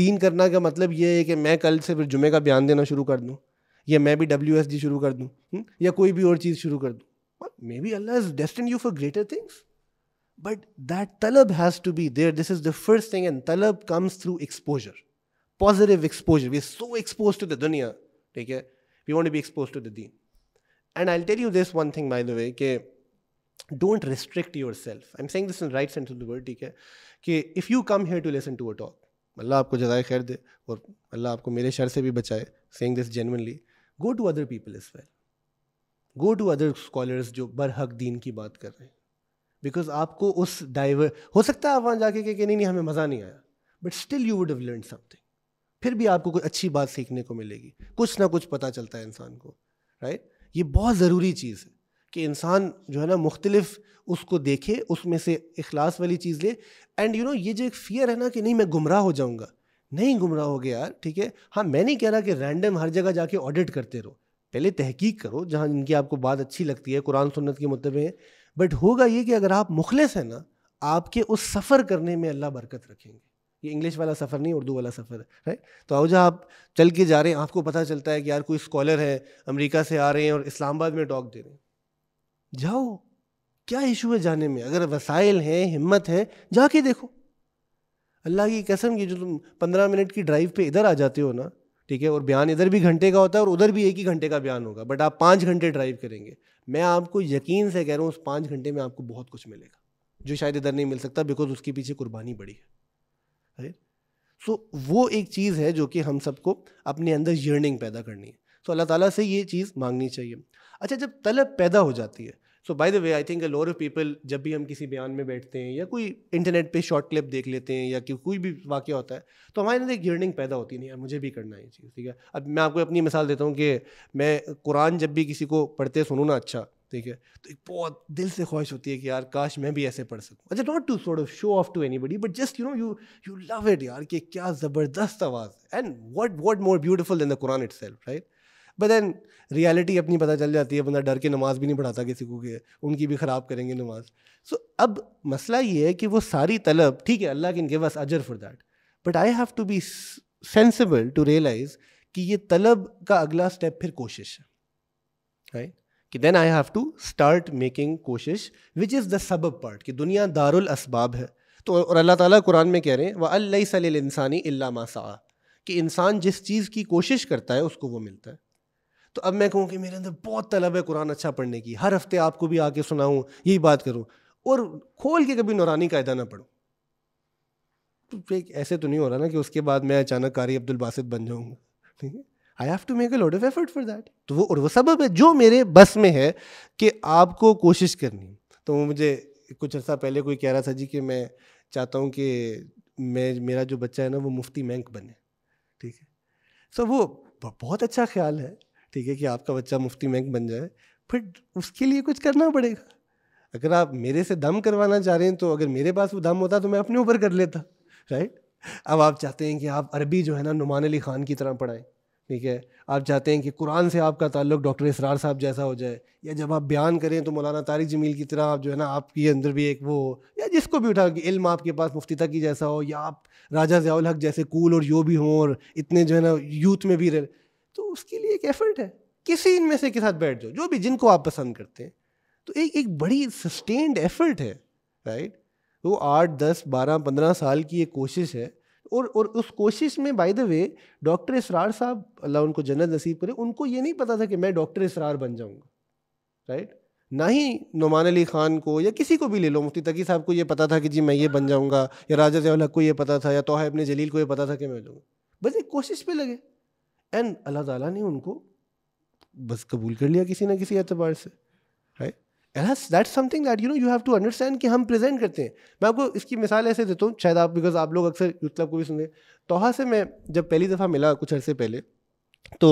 दीन करना का मतलब ये है कि मैं कल से फिर जुमे का बयान देना शुरू कर दूँ या मैं भी डब्ल्यू एस शुरू कर दूँ हम्म, या कोई भी और चीज़ शुरू कर दूँ maybe Allah is destined you for greater things but that तलब has to be there this is the first thing and तलब comes through exposure positive exposure we are so exposed to the दुनिया ठीक है we want be exposed to the दीन and I tell you this one thing by the way कि don't restrict yourself I am saying this in right sense of the word ठीक है कि if you come here to listen to a talk अल्लाह आपको जजाय खैर दे और अल्लाह आपको मेरे शर से भी बचाए saying this genuinely go to other people as well go to other scholars जो बरहक दीन की बात कर रहे हैं बिकॉज आपको उस डाइवर हो सकता है आप वहाँ जाके कि नहीं नहीं हमें मज़ा नहीं आया but still you would have learn something फिर भी आपको कोई अच्छी बात सीखने को मिलेगी कुछ ना कुछ पता चलता है इंसान को राइट ये बहुत ज़रूरी चीज़ है कि इंसान जो है ना मुख्तलिफ उसको देखे उसमें से अखलास वाली चीज़ ले एंड यू नो ये जो एक फियर है ना कि नहीं मैं गुमराह हो जाऊँगा नहीं गुमराह हो गया यार ठीक है हाँ मैं नहीं कह रहा कि रैंडम हर जगह जाके ऑडिट करते रहो पहले तहकीक करो जहाँ जिनकी आपको बात अच्छी लगती है कुरान सुन्नत के मुतब है बट होगा ये कि अगर आप मुखलस हैं ना आपके उस सफ़र करने में अल्लाह बरकत रखेंगे ये इंग्लिश वाला सफ़र नहीं उर्दू वाला सफ़र है राइट तो जहाँ आप चल के जा रहे हैं आपको पता चलता है कि यार कोई स्कॉलर है अमेरिका से आ रहे हैं और इस्लामाबाद में टॉक दे रहे हैं जाओ क्या इशू है जाने में अगर वसाइल हैं हिम्मत है जाके देखो अल्लाह की कसम की जो तुम पंद्रह मिनट की ड्राइव पे इधर आ जाते हो ना ठीक है और बयान इधर भी घंटे का होता है और उधर भी एक ही घंटे का बयान होगा बट आप पाँच घंटे ड्राइव करेंगे मैं आपको यकीन से कह रहा हूँ उस पाँच घंटे में आपको बहुत कुछ मिलेगा जो शायद इधर नहीं मिल सकता बिकॉज उसके पीछे कुर्बानी बड़ी है राइट सो so, वो एक चीज़ है जो कि हम सबको अपने अंदर यर्निंग पैदा करनी है सो अल्लाह ताला से ये चीज़ मांगनी चाहिए अच्छा जब तलब पैदा हो जाती है so by the way I think a lot of people जब भी हम किसी बयान में बैठते हैं या कोई इंटरनेट पे शॉर्ट क्लिप देख लेते हैं या कोई भी वाक्य होता है तो हमारे अंदर एक यर्निंग पैदा होती नहीं यार मुझे भी करना है ये चीज़ ठीक है अब मैं आपको अपनी मिसाल देता हूँ कि मैं कुरान जब भी किसी को पढ़ते सुनूँ ना अच्छा ठीक है तो एक बहुत दिल से ख्वाहिश होती है कि यार काश मैं भी ऐसे पढ़ सकूँ अच्छा not to sort of show off to anybody but just you know you you love it यार कि क्या ज़बरदस्त आवाज़ and what what more beautiful than the Quran itself right but then reality अपनी पता चल जाती है बंदा डर के नमाज भी नहीं पढ़ाता किसी को कि उनकी भी ख़राब करेंगे नमाज सो so, अब मसला ये है कि वो सारी तलब ठीक है अल्लाह कैन गिव अस अजर for that but I have to be sensible to realise कि ये तलब का अगला स्टेप फिर कोशिश है राइट right? कि then I have to start making कोशिश विच इज़ द सबब पार्ट कि दुनिया दारुल असबाब है तो और अल्लाह ताला कुरान में कह रहे हैं वह अल्ला सल इंसानी इल्ला मासा कि इंसान जिस चीज़ की कोशिश करता है उसको वो मिलता है तो अब मैं कहूँ कि मेरे अंदर बहुत तलब है कुरान अच्छा पढ़ने की हर हफ्ते आपको भी आके सुनाऊँ यही बात करूँ और खोल के कभी नौरानी कायदा ना पढ़ूँ तो ऐसे तो नहीं हो रहा ना कि उसके बाद मैं अचानक कारी अब्दुल बासित बन जाऊँगा ठीक है I have to make a lot of effort for that तो वो और वो सबब है जो मेरे बस में है कि आपको कोशिश करनी तो मुझे कुछ अर्सा पहले कोई कह रहा था जी कि मैं चाहता हूँ कि मैं मेरा जो बच्चा है ना वो मुफ्ती मैंक बने ठीक है सो वो बहुत अच्छा ख्याल है ठीक है कि आपका बच्चा मुफ्ती मैंक बन जाए फिर उसके लिए कुछ करना पड़ेगा अगर आप मेरे से दम करवाना चाह रहे हैं तो अगर मेरे पास वो दम होता तो मैं अपने ऊपर कर लेता राइट अब आप चाहते हैं कि आप अरबी जो है ना नुमान अली ख़ान की तरह पढ़ाएं ठीक है आप चाहते हैं कि कुरान से आपका ताल्लुक डॉक्टर इसरार साहब जैसा हो जाए या जब आप बयान करें तो मौलाना तारिक जमील की तरह आप जो है ना आपके अंदर भी एक वो हो या जिसको भी उठा कि इल्म आपके पास मुफ्ती की जैसा हो या आप राजा ज़ियाल हक जैसे कूल और यो भी हों और इतने जो है ना यूथ में भी रह तो उसके लिए एक एफर्ट है किसी इनमें से के साथ बैठ जाओ जो भी जिनको आप पसंद करते हैं तो एक एक बड़ी सस्टेन्ड एफर्ट है राइट तो आठ दस बारह पंद्रह साल की एक कोशिश है और और उस कोशिश में by the way doctor Israr साहब अल्लाह उनको जन्नत नसीब करे उनको ये नहीं पता था कि मैं डॉक्टर इसरार बन जाऊँगा राइट ना ही नुमान अली ख़ान को या किसी को भी ले लो मुफ्ती तकी साहब को ये पता था कि जी मैं ये बन जाऊँगा या राजा जयाल को ये पता था या तोह अपने जलील को ये पता था कि मैं लूँगा बस एक कोशिश पे लगे एंड अल्लाह ताला ने उनको बस कबूल कर लिया किसी ना किसी एतबार से right that something that you know you have to understand कि हम प्रेजेंट करते हैं मैं आपको इसकी मिसाल ऐसे देता हूँ शायद आप बिकॉज आप लोग अक्सर यूथ क्लब को भी सुने तोहा से मैं जब पहली दफ़ा मिला कुछ अर्से पहले तो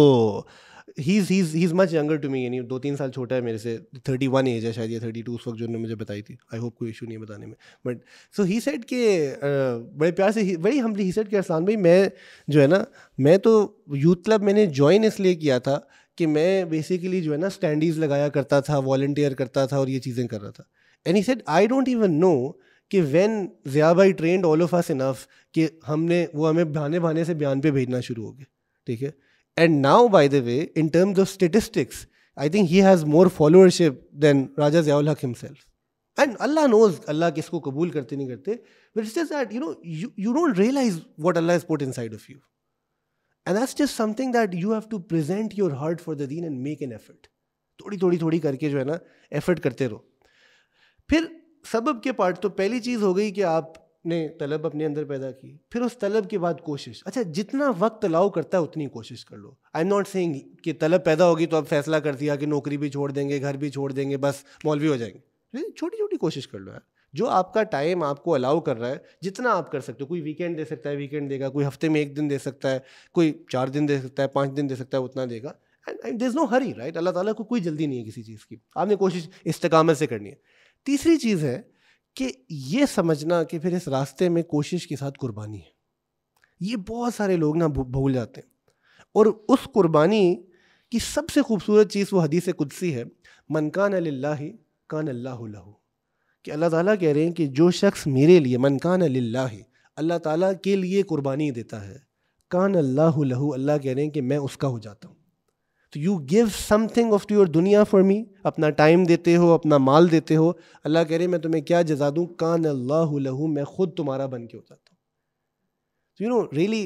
he is he is he is much younger to me यानी दो तीन साल छोटा है मेरे से थर्टी वन एज है शायद या थर्टी टू उस वक्त जो उन्होंने मुझे बताई थी आई होप कोई इशू नहीं है बताने में बट सो ही सेट के बड़े प्यार से बड़ी हमली ही सेट के अरसान भाई मैं जो है ना मैं तो यूथ क्लब मैंने ज्वाइन इसलिए किया था कि मैं बेसिकली जो है ना स्टैंडीज लगाया करता था वॉल्टियर करता था और ये चीज़ें कर रहा था एनी सेट आई डोंट इवन नो कि वेन ज़िया बाई trained all of us enough कि हमने वो हमें बहाने बहाने से बयान पे भेजना शुरू हो गया ठीक है and now by the way in terms of statistics I think he has more followership than राजा जयाल हक himself and Allah knows Allah किसको कबूल करते नहीं करते but it's that you know you don't realise what Allah is put inside of you and that's just something that you have to present your heart for the deen and make an effort थोड़ी थोड़ी थोड़ी करके जो है ना effort करते रहो फिर सबब के पार्ट तो पहली चीज़ हो गई कि आपने तलब अपने अंदर पैदा की फिर उस तलब के बाद कोशिश अच्छा जितना वक्त अलाउ करता है उतनी कोशिश कर लो आई एम नॉट सेइंग कि तलब पैदा होगी तो आप फैसला कर दिया कि नौकरी भी छोड़ देंगे घर भी छोड़ देंगे बस मौलवी हो जाएंगे छोटी छोटी कोशिश कर लो यार जो आपका टाइम आपको अलाउ कर रहा है जितना आप कर सकते हो कोई वीकेंड दे सकता है वीकेंड देगा कोई हफ्ते में एक दिन दे सकता है कोई चार दिन दे सकता है पाँच दिन दे सकता है उतना देगा and there is no hurry right Allah ताला को कोई जल्दी नहीं है किसी चीज़ की आपने कोशिश इस्तकाम से करनी है तीसरी चीज़ है कि ये समझना कि फिर इस रास्ते में कोशिश के साथ कुर्बानी है ये बहुत सारे लोग ना भूल जाते हैं और उस कुर्बानी की सबसे खूबसूरत चीज़ वो हदीस कुदसी है मनकान अल्ला कान अल्लाह लहू कि अल्लाह ताला कह रहे हैं कि जो शख्स मेरे लिए मनकान अल्लाह है अल्लाह ताला के लिए कुर्बानी देता है कान अल्लाह लहू अल्लाह कह रहे हैं कि मैं उसका हो जाता हूँ तो you give something of your दुनिया फॉर मी अपना टाइम देते हो अपना माल देते हो अल्लाह कह रहे मैं तुम्हें क्या जजा दूँ कान अल्लाह लहू मैं ख़ुद तुम्हारा बन के हो जाता हूँ you know really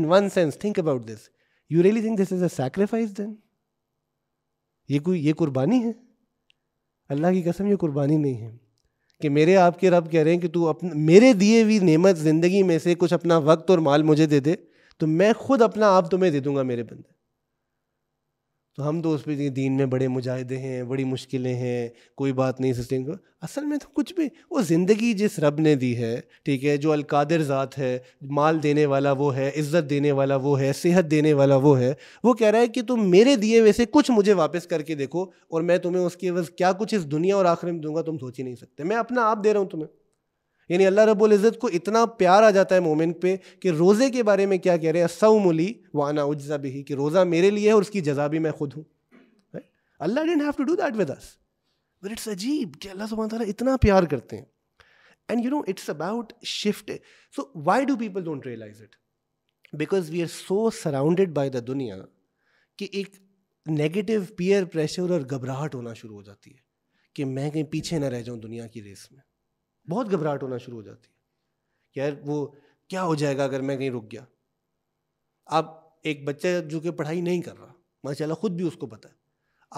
in one sense think about this you really think this is a sacrifice then ये कोई ये कुर्बानी है अल्लाह की कसम ये कुर्बानी नहीं है कि मेरे आपके रब कह रहे हैं कि तू अपने मेरे दिए हुई नेमत ज़िंदगी में से कुछ अपना वक्त और माल मुझे दे दे तो मैं खुद अपना आप तुम्हें दे दूंगा मेरे बंदे तो हम दोस्त तो भी दीन में बड़े मुजाहिदे हैं बड़ी मुश्किलें हैं कोई बात नहीं सस्टेन असल में तो कुछ भी वो ज़िंदगी जिस रब ने दी है ठीक है जो अलकादिर ज़ात है माल देने वाला वो है इज़्ज़त देने वाला वो है सेहत देने वाला वो है वो कह रहा है कि तुम मेरे दिए वैसे कुछ मुझे वापस करके देखो और मैं तुम्हें उसके वज़ क्या कुछ इस दुनिया और आखिर में दूंगा तुम सोच ही नहीं सकते मैं अपना आप दे रहा हूँ तुम्हें यानी अल्लाह रब्बुल इज़्ज़त को इतना प्यार आ जाता है मोमिन पे कि रोज़े के बारे में क्या कह रहे हैं सऊमली वाना उज्जा भी कि रोज़ा मेरे लिए है और उसकी जजा भी मैं खुद हूँ Allah doesn't have to do that with us but it's अजीब कि अल्लाह सुबह तला इतना प्यार करते हैं and you know it's about shift so why do people don't realise it because we are so surrounded by the दुनिया कि एक नेगेटिव पीयर प्रेशर और घबराहट होना शुरू हो जाती है कि मैं कहीं पीछे ना रह जाऊँ दुनिया की रेस में बहुत घबराहट होना शुरू हो जाती है यार वो क्या हो जाएगा अगर मैं कहीं रुक गया आप एक बच्चा जो कि पढ़ाई नहीं कर रहा माशा ख़ुद भी उसको पता है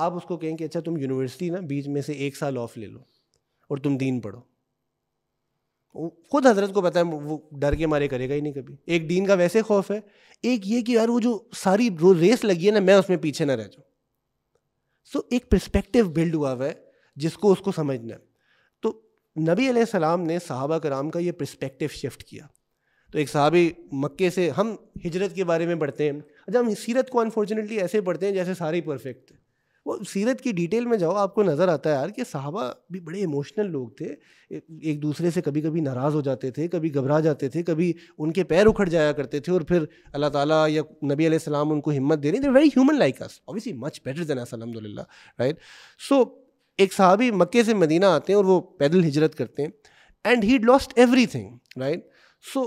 आप उसको कहें कि अच्छा तुम यूनिवर्सिटी ना बीच में से एक साल ऑफ ले लो और तुम दीन पढ़ो खुद हजरत को पता है वो डर के मारे करेगा ही नहीं कभी एक दीन का वैसे खौफ है एक ये कि यार वो जो सारी रोज रेस लगी है ना मैं उसमें पीछे ना रह जाऊँ सो so, एक प्रस्पेक्टिव बिल्ड हुआ हुआ है जिसको उसको समझना है नबी सलाम ने साहबा कराम का ये प्रस्पेक्टिव शिफ्ट किया तो एक सहाबी मक्के से हम हिजरत के बारे में पढ़ते हैं अच्छा हम सीरत को अनफॉर्चुनेटली ऐसे पढ़ते हैं जैसे सारे परफेक्ट थे वो सीरत की डिटेल में जाओ आपको नज़र आता है यार कि साहबा भी बड़े इमोशनल लोग थे एक दूसरे से कभी कभी नाराज़ हो जाते थे कभी घबरा जाते थे कभी उनके पैर उखड़ जाया करते थे और फिर अल्लाह ताला या नबी सलाम उनको हिम्मत दे रही थे very human like us obviously much better than us अलहमदिल्ला राइट सो एक सहाबी मक्के से मदीना आते हैं और वो पैदल हिजरत करते हैं and he lost everything right so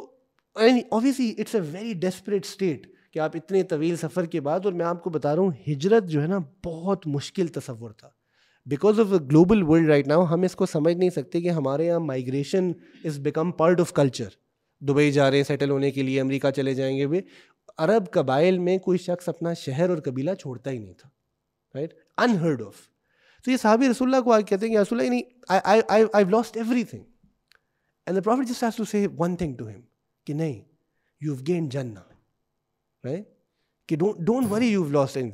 and obviously it's a very desperate state कि आप इतने तवील सफ़र के बाद और मैं आपको बता रहा हूँ हिजरत जो है ना बहुत मुश्किल तस्वर था because of the global world right now हम इसको समझ नहीं सकते कि हमारे यहाँ migration is become part of culture Dubai जा रहे हैं सेटल होने के लिए अमरीका चले जाएंगे वे अरब कबाइल में कोई शख्स अपना शहर और कबीला छोड़ता ही नहीं था राइट अनहर्ड ऑफ तो ये साहब रसुल्ला को आगे कहते हैं कि रसुल्ला नहीं I I lost everything and the prophet just has to say one thing to him कि नहीं यू हैव गेन जन्ना राइट कि don't don't worry you have lost thing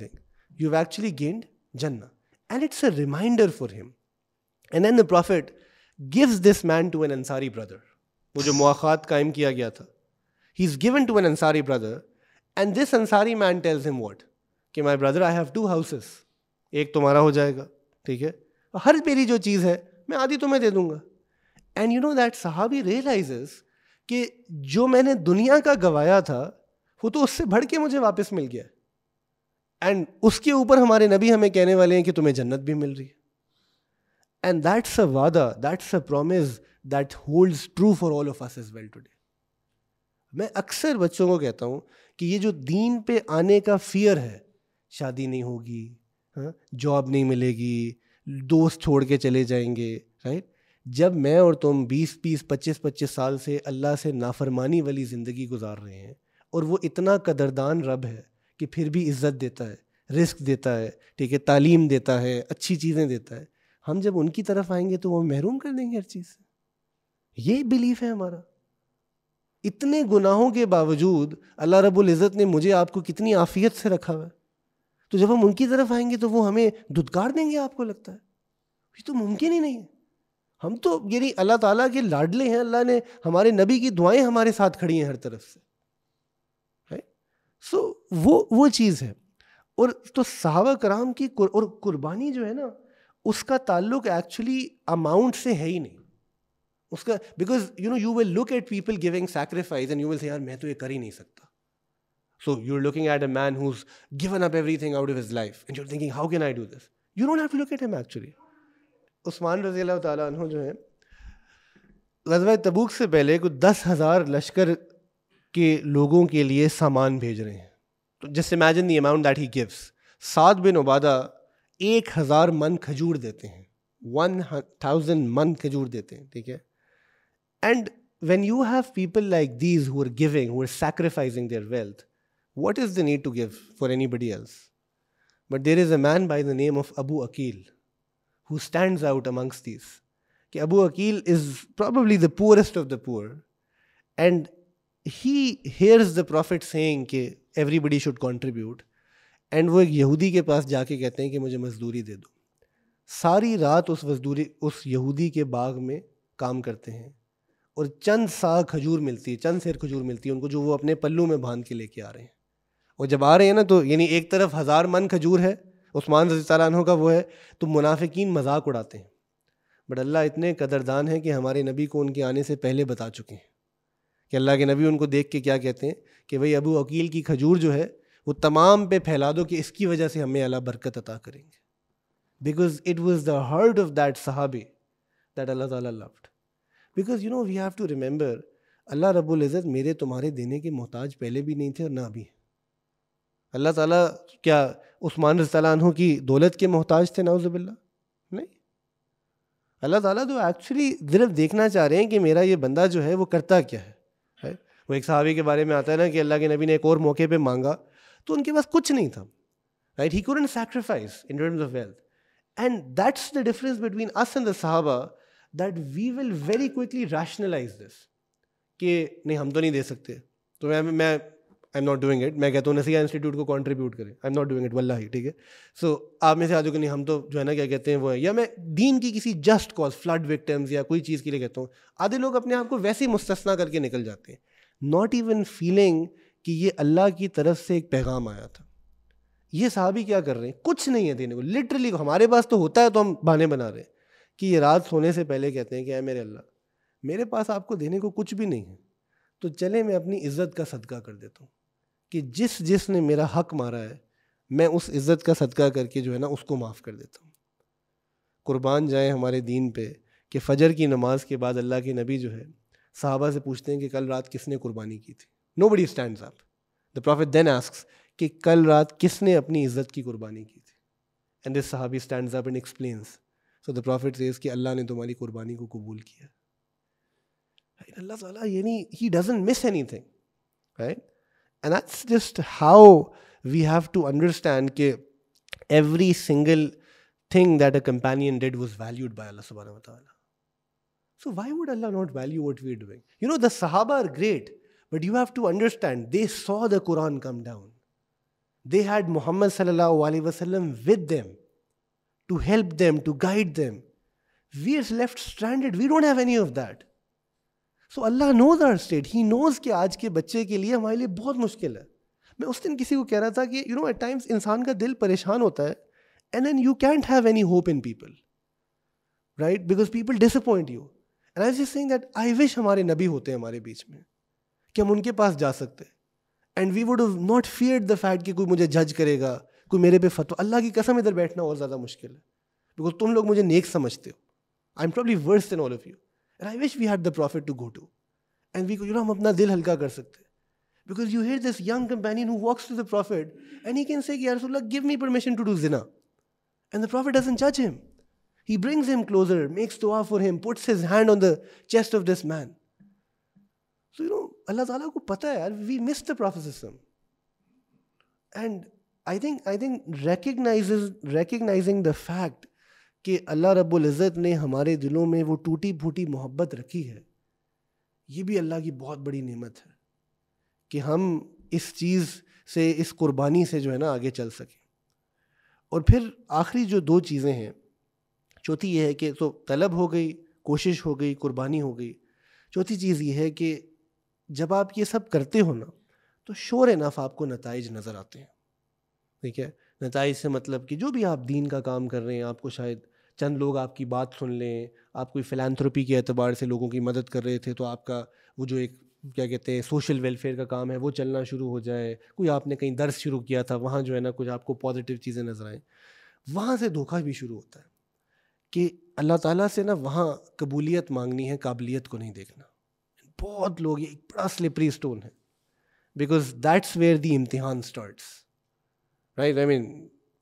you have actually gained जन्ना and it's a reminder for him and then the prophet gives this man to an Ansari brother वो जो मुआखात कायम किया गया था he is given to an Ansari brother and this Ansari man tells him what कि my brother I have two houses एक तुम्हारा हो जाएगा ठीक है हर मेरी जो चीज़ है मैं आधी तुम्हें तो दे दूंगा and you know that he realises कि जो मैंने दुनिया का गवाया था वो तो उससे बढ़ के मुझे वापस मिल गया एंड उसके ऊपर हमारे नबी हमें कहने वाले हैं कि तुम्हें जन्नत भी मिल रही है एंड दैट्स अ वादा that's a promise that holds true for all of us as well today मैं अक्सर बच्चों को कहता हूँ कि ये जो दीन पे आने का फियर है शादी नहीं होगी जॉब हाँ, नहीं मिलेगी दोस्त छोड़ के चले जाएंगे राइट जब मैं और तुम 20 बीस पच्चीस पच्चीस साल से अल्लाह से नाफरमानी वाली ज़िंदगी गुजार रहे हैं और वो इतना कदरदान रब है कि फिर भी इज़्ज़त देता है रिस्क देता है ठीक है तालीम देता है अच्छी चीज़ें देता है हम जब उनकी तरफ आएंगे तो वो महरूम कर देंगे हर चीज़ से ये बिलीफ है हमारा इतने गुनाहों के बावजूद अल्लाह रबुल्ज़त इज़्ज़त ने मुझे आपको कितनी आफियत से रखा हुआ है तो जब हम उनकी तरफ आएंगे तो वो हमें दुदकार देंगे आपको लगता है ये तो मुमकिन ही नहीं है हम तो यानी अल्लाह ताला के लाडले हैं अल्लाह ने हमारे नबी की दुआएं हमारे साथ खड़ी हैं हर तरफ से है सो वो वो चीज़ है और तो सहावा कराम की कुर, और कुर्बानी जो है ना उसका ताल्लुक एक्चुअली अमाउंट से है ही नहीं उसका because you know you will look at people giving sacrifice and you will say यार मैं तो ये कर ही नहीं सकता So you're looking at a man who's given up everything out of his life, and you're thinking, how can I do this? You don't have to look at him actually. Usman रजी तु जो है गजवा तबूक से पहले कुछ दस हज़ार लश्कर के लोगों के लिए सामान भेज रहे हैं तो just imagine the amount that he gives सात बिन उबादा एक हज़ार मन खजूर देते हैं वन थाउजेंड मन खजूर देते हैं ठीक है and when you have people like these who are giving who are sacrificing their wealth what is the need to give for anybody else? But there is a man by the name of Abu Akil who stands out amongst these. Ki Abu Akil is probably the poorest of the poor. And he hears the Prophet saying कि everybody should contribute. And वो एक यहूदी के पास जाके कहते हैं कि मुझे मजदूरी दे दो सारी रात उस मजदूरी उस यहूदी के बाग में काम करते हैं और चंद सा खजूर मिलती है चंद शेर खजूर मिलती है उनको जो वो अपने पल्लू में बांध के लेके आ रहे हैं और जब आ रहे हैं ना तो यानी एक तरफ हज़ार मन खजूर है उस्मान रजी तैन का वो है तो मुनाफिकीन मजाक उड़ाते हैं बट अल्लाह इतने कदरदान हैं कि हमारे नबी को उनके आने से पहले बता चुके हैं कि अल्लाह के नबी उनको देख के क्या कहते हैं कि भाई अबू अकील की खजूर जो है वो तमाम पे फैला दो कि इसकी वजह से हमें अला बरकत अता करेंगे because it was the heart of that सहाबे दैट अल्लाह ताला loved because you know we have to remember Allah रब्बुल मेरे तुम्हारे देने के मोहताज पहले भी नहीं थे और ना भी अल्लाह ताला क्या उस्मान रसू की दौलत के मोहताज थे नाउज़बिल्ला नहीं अल्लाह ताला तो एक्चुअली सिर्फ देखना चाह रहे हैं कि मेरा ये बंदा जो है वो करता क्या है है वो एक सहाबी के बारे में आता है ना कि अल्लाह के नबी ने एक और मौके पर मांगा तो उनके पास कुछ नहीं था right he couldn't sacrifice in terms of wealth and that's the difference between us and the साहबा that we will very quickly rationalise this कि नहीं हम तो नहीं दे सकते तो मैं मैं I am not doing it मैं कहता हूँ नसिया इंस्टीट्यूट को कॉन्ट्रीब्यूट करें I am not doing it वल्ला ही ठीक है सो आप में से आज नहीं हम तो जो है ना क्या कहते हैं वो है या मैं दीन की किसी जस्ट कॉज फ्लड विक्टम्स या कोई चीज़ के लिए कहता हूँ आधे लोग अपने आप को वैसे ही मुस्तना करके निकल जाते हैं नॉट इवन फीलिंग कि ये अल्लाह की तरफ से एक पैगाम आया था ये साहबी क्या कर रहे हैं कुछ नहीं है देने को लिटरली हमारे पास तो होता है तो हम बहाने बना रहे हैं कि ये रात सोने से पहले कहते हैं कि अरे मेरे अल्लाह मेरे पास आपको देने को कुछ भी नहीं है तो चले मैं अपनी इज्जत का सदका कर देता हूँ कि जिस जिस ने मेरा हक मारा है मैं उस इज़्ज़त का सदका करके जो है ना उसको माफ़ कर देता हूँ कुर्बान जाए हमारे दीन पे कि फ़जर की नमाज के बाद अल्लाह के नबी जो है साहबा से पूछते हैं कि कल रात किसने कुर्बानी की थी nobody stand up the prophet then ask कि कल रात किसने अपनी इज़्ज़त की कुर्बानी की थी एंड दिस साहबी stand up and explains so the prophet says कि अल्लाह ने तुम्हारी कुर्बानी को कबूल किया अल्लाह ताला यानी he doesn't miss anything right And that's just how we have to understand that every single thing that a companion did was valued by Allah subhanahu wa ta'ala. So why would Allah not value what we're doing? You know, the Sahaba are great, but you have to understand they saw the Quran come down. They had Muhammad sallallahu alaihi wasallam with them to help them, to guide them. We are left stranded. We don't have any of that. So Allah knows our state he knows कि आज के बच्चे के लिए हमारे लिए बहुत मुश्किल है मैं उस दिन किसी को कह रहा था कि यू नो एट टाइम्स इंसान का दिल परेशान होता है and an you can't have any hope in people right because people disappoint you and I just that I wish हमारे नबी होते हैं हमारे बीच में कि हम उनके पास जा सकते हैं and we would not fear the fact कि कोई मुझे जज करेगा कोई मेरे पे फतवा अल्लाह की कसम इधर बैठना और ज़्यादा मुश्किल है बिकॉज तुम लोग मुझे नेक समझते हो I am probably worse than all of you And I wish we had the Prophet to go to. And we could, you know, hum apna dil halka kar sakte. Because you hear this young companion who walks to the Prophet and he can say, Ya Rasulullah, give me permission to do zina. And the Prophet doesn't judge him. He brings him closer, makes dua for him, puts his hand on the chest of this man. So, you know, Allah Ta'ala ko pata hai, we miss the Prophet. And I think I think recognizes recognizing the fact कि अल्लाह रब्बुल इज़्ज़त ने हमारे दिलों में वो टूटी फूटी मोहब्बत रखी है ये भी अल्लाह की बहुत बड़ी नेमत है कि हम इस चीज़ से इस कुर्बानी से जो है ना आगे चल सकें और फिर आखिरी जो दो चीज़ें हैं चौथी ये है कि तो तलब हो गई कोशिश हो गई कुर्बानी हो गई चौथी चीज़ ये है कि जब आप ये सब करते हो ना तो शोर नफ आपको नतज नज़र आते हैं ठीक है नतज से मतलब कि जो भी आप दीन का काम कर रहे हैं आपको शायद चंद लोग आपकी बात सुन लें आप कोई फिलानथ्रोपी के अतबार से लोगों की मदद कर रहे थे तो आपका वो जो एक क्या कहते हैं सोशल वेलफेयर का काम है वो चलना शुरू हो जाए कोई आपने कहीं दर्ज शुरू किया था वहाँ जो है ना कुछ आपको पॉजिटिव चीज़ें नजर आएँ वहाँ से धोखा भी शुरू होता है कि अल्लाह ताला से ना वहाँ कबूलियत मांगनी है काबिलियत को नहीं देखना बहुत लोग ये एक बड़ा स्लिपरी स्टोन है बिकॉज दैट्स वेयर द इम्तिहान start right I mean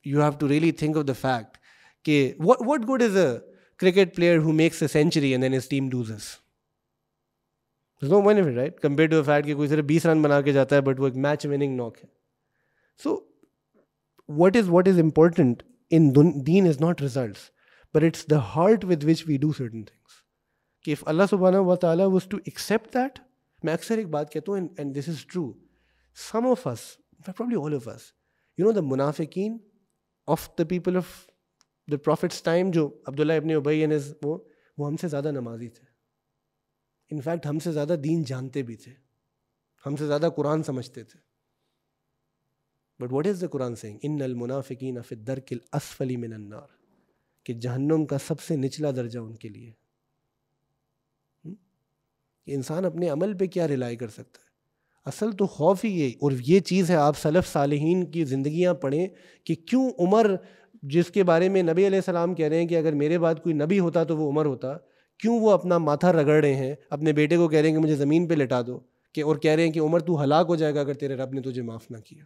you have to really think of the fact okay, what, good is a cricket player who makes a century and then his team loses? There's no benefit, right? Compared to the fact that कोई सिर्फ 20 run बना के जाता है but वो एक match winning knock है सो what is what is important in deen is not results but it's the heart with which we do certain things if Allah subhanahu wa ta'ala was to accept that मैं अक्सर एक बात कहता and this is true some of us probably all of us you know the munafiqeen of the people of the prophet's time जो Abdullah इबन उबई वो वो हमसे ज़्यादा नमाजी थे इनफैक्ट हमसे ज़्यादा दीन जानते भी थे हमसे ज़्यादा कुरान समझते थे but what is the Quran saying इन नल मुनाफिकीन अफ दर किल असफली मिनन्नार कि जहन्नुम का सबसे निचला दर्जा उनके लिए इंसान अपने अमल पे क्या रिलाई कर सकता है असल तो खौफ ही ये और ये चीज़ है आप सलफ़ सालहीन की ज़िंदियाँ पढ़ें कि क्यों उमर जिसके बारे में नबी सलाम कह रहे हैं कि अगर मेरे बाद कोई नबी होता तो वो उमर होता क्यों वो अपना माथा रगड़ रहे हैं अपने बेटे को कह रहे हैं कि मुझे ज़मीन पर लिटा दो कि और कह रहे हैं कि उमर तू हलाक हो जाएगा अगर तेरे रब ने तुझे माफ़ ना किया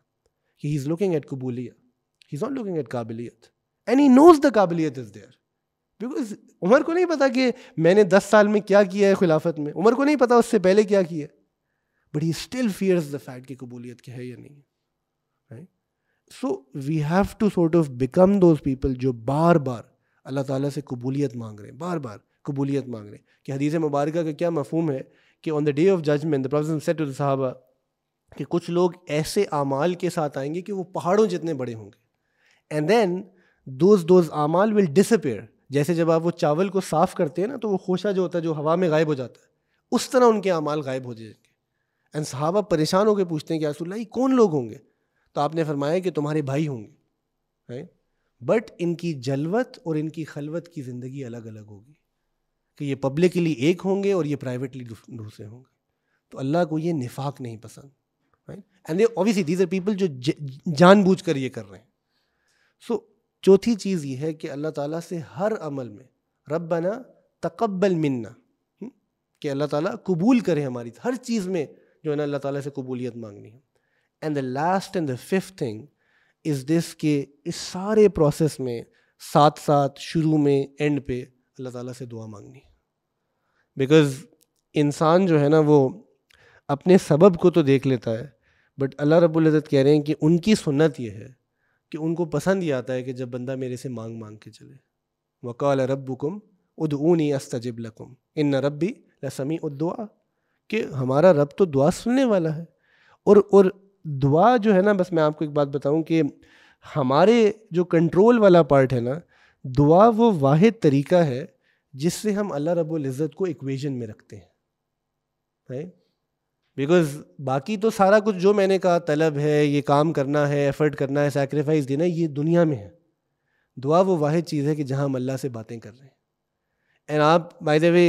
ही इज़ लुकिंग एट कबूलिया he is not looking at काबिलियत एंड ही नोज़ द काबिलियत इज़ देयर बिकॉज उमर को नहीं पता कि मैंने दस साल में क्या किया है खिलाफत में उमर को नहीं पता उससे पहले क्या किया but he still fears the fact की कबूलियत क्या है या नहीं so we have to sort of become those people जो बार बार अल्लाह ताला से कबूलियत मांग रहे हैं बार बार कबूलियत मांग रहे हैं कि हदीस मुबारक का क्या मफहम है कि on the day of judgement the professor said to साहबा कि कुछ लोग ऐसे अमाल के साथ आएंगे कि वो पहाड़ों जितने बड़े होंगे एंड देन दोज दोज अमाल विल डिसअपेयर जैसे जब आप वो चावल को साफ़ करते हैं ना तो वो खोशा जो होता है जो हवा में गायब हो जाता है उस तरह उनके अमाल गायब हो जाएंगे एंड साहबा परेशान होकर पूछते हैं कि यासुल्ला कौन लोग होंगे तो आपने फरमाया कि तुम्हारे भाई होंगे हैं बट इनकी जलवत और इनकी खलवत की ज़िंदगी अलग अलग होगी कि ये पब्लिकली एक होंगे और ये प्राइवेटली दूसरे होंगे तो अल्लाह को ये निफाक नहीं पसंद and obviously these are people जो जानबूझ कर ये कर रहे हैं सो so, चौथी चीज़ ये है कि अल्लाह ताला से हर अमल में रबना तकबल मिन्ना हम्म? कि अल्लाह ताला कबूल करे हमारी हर चीज़ में जो है ना अल्लाह ताला से कबूलियत मांगनी है and the last and the fifth thing is this के इस सारे प्रोसेस में साथ साथ शुरू में एंड पे अल्लाह ताला से दुआ मांगनी बिकॉज इंसान जो है ना वो अपने सबब को तो देख लेता है बट अल्लाह रबुल्जत कह रहे हैं कि उनकी सुन्नत ये है कि उनको पसंद ही आता है कि जब बंदा मेरे से मांग मांग के चले वकाल रब्बुकुम उद ऊनी अस्तजिब लकुम इन रबी लसमी दुआ कि हमारा रब तो दुआ सुनने वाला है और और दुआ जो है ना बस मैं आपको एक बात बताऊं कि हमारे जो कंट्रोल वाला पार्ट है ना दुआ वो वाद तरीका है जिससे हम अल्लाह रब्ज़त को इक्वेशन में रखते हैं बिकॉज बाकी तो सारा कुछ जो मैंने कहा तलब है ये काम करना है एफर्ट करना है सेक्रीफाइस देना है ये दुनिया में है दुआ वो वाद चीज़ है कि जहाँ हम अल्लाह से बातें कर रहे हैं एंड आप बाय द वे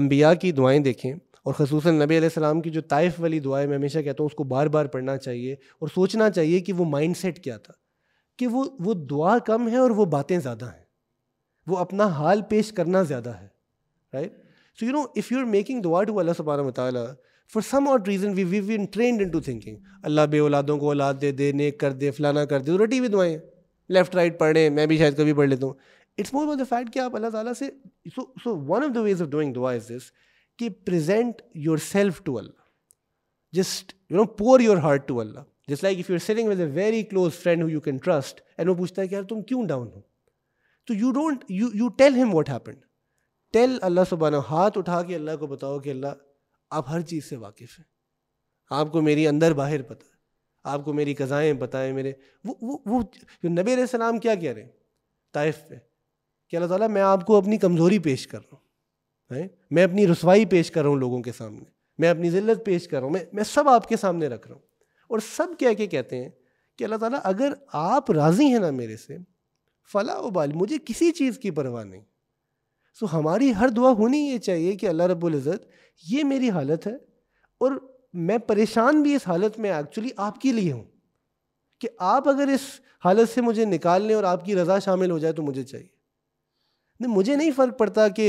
अम्बिया की दुआएं देखें और खसूस नबी आसमाम की जो ताइफ वाली दुआएं मैं हमेशा कहता हूँ उसको बार बार पढ़ना चाहिए और सोचना चाहिए कि वो माइंड सेट क्या था कि वो वो दुआ कम है और वो बातें ज़्यादा हैं वो अपना हाल पेश करना ज़्यादा है right so you know if you are making dua to Allah सुबह मताल for some out reason we we we've been trained into thinking Allah बे औलादों को औलाद दे दे नेक कर दे फलाना कर दे तो रटी हुई दुआएँ लेफ़्ट राइट पढ़ें मैं भी शायद कभी पढ़ लेता हूँ इट्स मोर द फैक्ट कि आप अल्लाह ताली से so so one of the ways of doing दुआ इज़ दिस कि yourself to Allah just you know pour your heart to Allah Just like if you're telling with a very close friend who you can trust and वो पूछता है कि यार तुम क्यों down हो तो you don't you you tell him what happen tell Allah सुबहाना हाथ उठा के अल्लाह को बताओ कि अल्लाह आप हर चीज़ से वाकिफ़ हैं आपको मेरी अंदर बाहर पता है आपको मेरी कज़ाएँ पता है मेरे वो वो वो नबी सलाम क्या कह रहे हैं ताइफ पे कि अल्लाह ताला मैं आपको अपनी कमज़ोरी पेश कर रहा हूँ है मैं अपनी रसवाई पेश कर रहा हूँ लोगों के सामने मैं अपनी ज़िल्लत पेश कर रहा हूँ मैं मैं सब आपके सामने रख रहा हूँ और सब क्या के कहते हैं कि अल्लाह ताला अगर आप राज़ी हैं ना मेरे से फ़ला उबाल मुझे किसी चीज़ की परवाह नहीं सो हमारी हर दुआ होनी ये चाहिए कि अल्लाह रबुल्जत ये मेरी हालत है और मैं परेशान भी इस हालत में एक्चुअली आपके लिए हूँ कि आप अगर इस हालत से मुझे निकाल लें और आपकी रज़ा शामिल हो जाए तो मुझे चाहिए नहीं मुझे नहीं फ़र्क पड़ता कि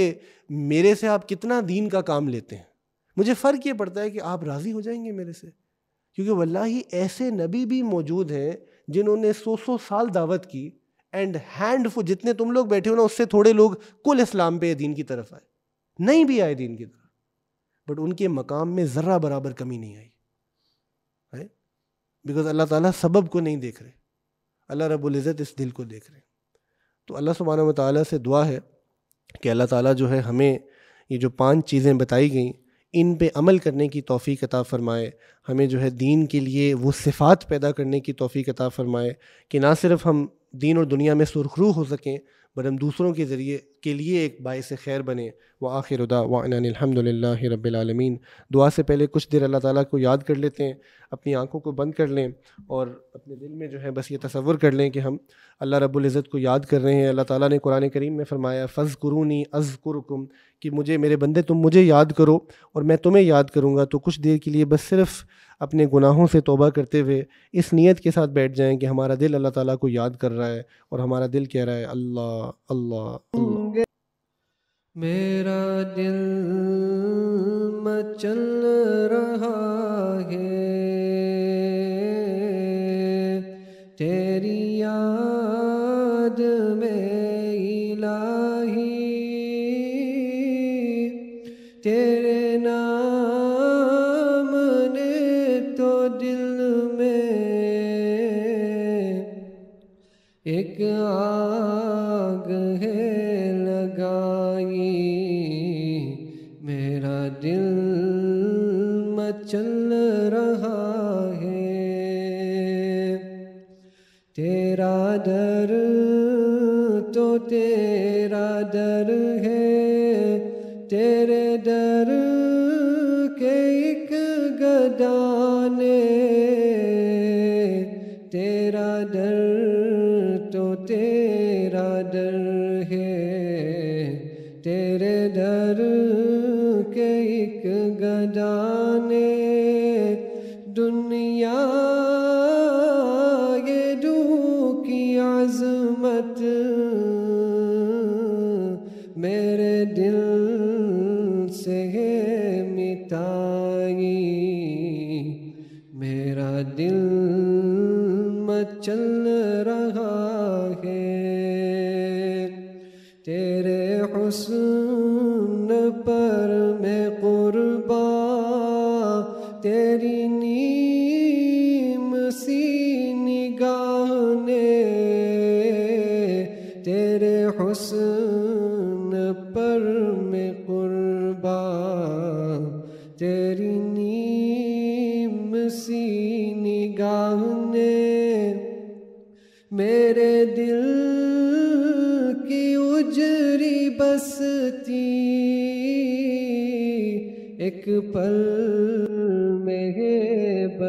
मेरे से आप कितना दीन का काम लेते हैं मुझे फ़र्क ये पड़ता है कि आप राज़ी हो जाएंगे मेरे से क्योंकि वल्ला ही ऐसे नबी भी मौजूद हैं जिन्होंने सौ सौ साल दावत की एंड हैंड फो जितने तुम लोग बैठे हो ना उससे थोड़े लोग कुल इस्लाम पे दीन की तरफ आए नहीं भी आए दीन की तरफ बट उनके मकाम में ज़र्रा बराबर कमी नहीं आई बिकॉज अल्लाह ताला सबब को नहीं देख रहे अल्लाह रबुल्जत इज़्ज़त इस दिल को देख रहे तो अल्लाह सुबहाना ताली से दुआ है कि अल्लाह ताला जो है हमें ये जो पांच चीज़ें बताई गई इन पे अमल करने की तोफ़ी अता फ़रमाए हमें जो है दीन के लिए वो सिफ़ात पैदा करने की तौफीक अता फ़रमाए कि ना सिर्फ हम दीन और दुनिया में सुरखरू हो सकें बट हम दूसरों के ज़रिए के लिए एक बायस खैर बने व आखिर उदा वानहमदिल्ला रबालमीन दुआ से पहले कुछ देर अल्लाह ताला को याद कर लेते हैं अपनी आँखों को बंद कर लें और अपने दिल में जो है बस ये तस्वुर कर लें कि हम अल्लाह रब्ज़त को याद कर रहे हैं अल्लाह ताली ने कुरान करीम में फ़रमाया फ़ज़ कुरूनी अज़ कुरकुम कि मुझे मेरे बंदे तुम मुझे याद करो और मैं तुम्हें याद करूँगा तो कुछ देर के लिए बस सिर्फ़ अपने गुनाहों से तोबा करते हुए इस नीयत के साथ बैठ जाएं कि हमारा दिल अल्लाह ताला को याद कर रहा है और हमारा दिल कह रहा है अल्लाह अल्लाह अल्लाह मेरा दिल मचल रहा है तेरा दर है तेरे दर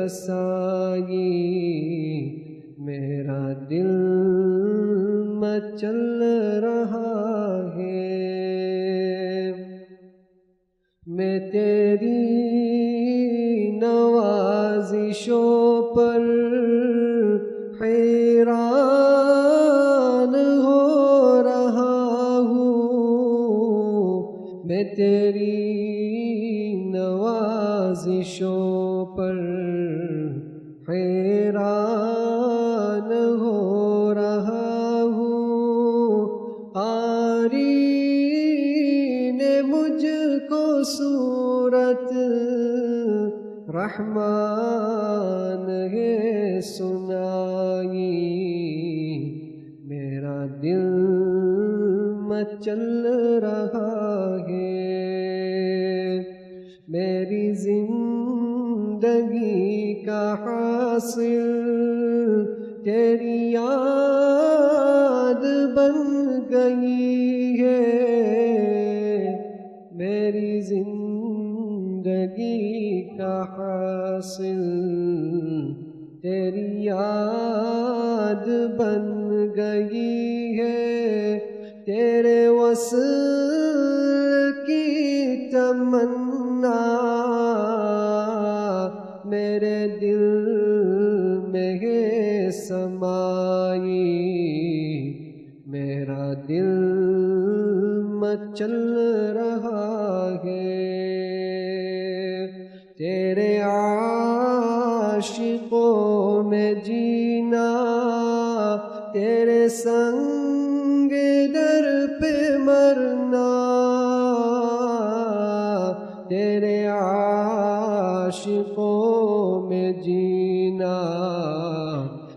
रसाई मेरा दिल मचल रहा है मैं तेरी नवाजिशों पर हैरान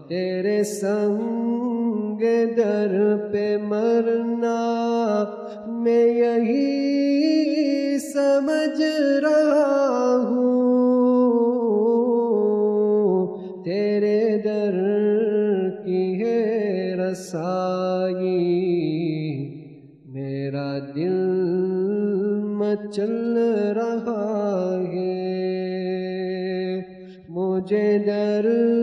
तेरे संग दर पे मरना मैं यही समझ रहा हूँ तेरे दर की है रसाई मेरा दिल मचल रहा है मुझे दर्द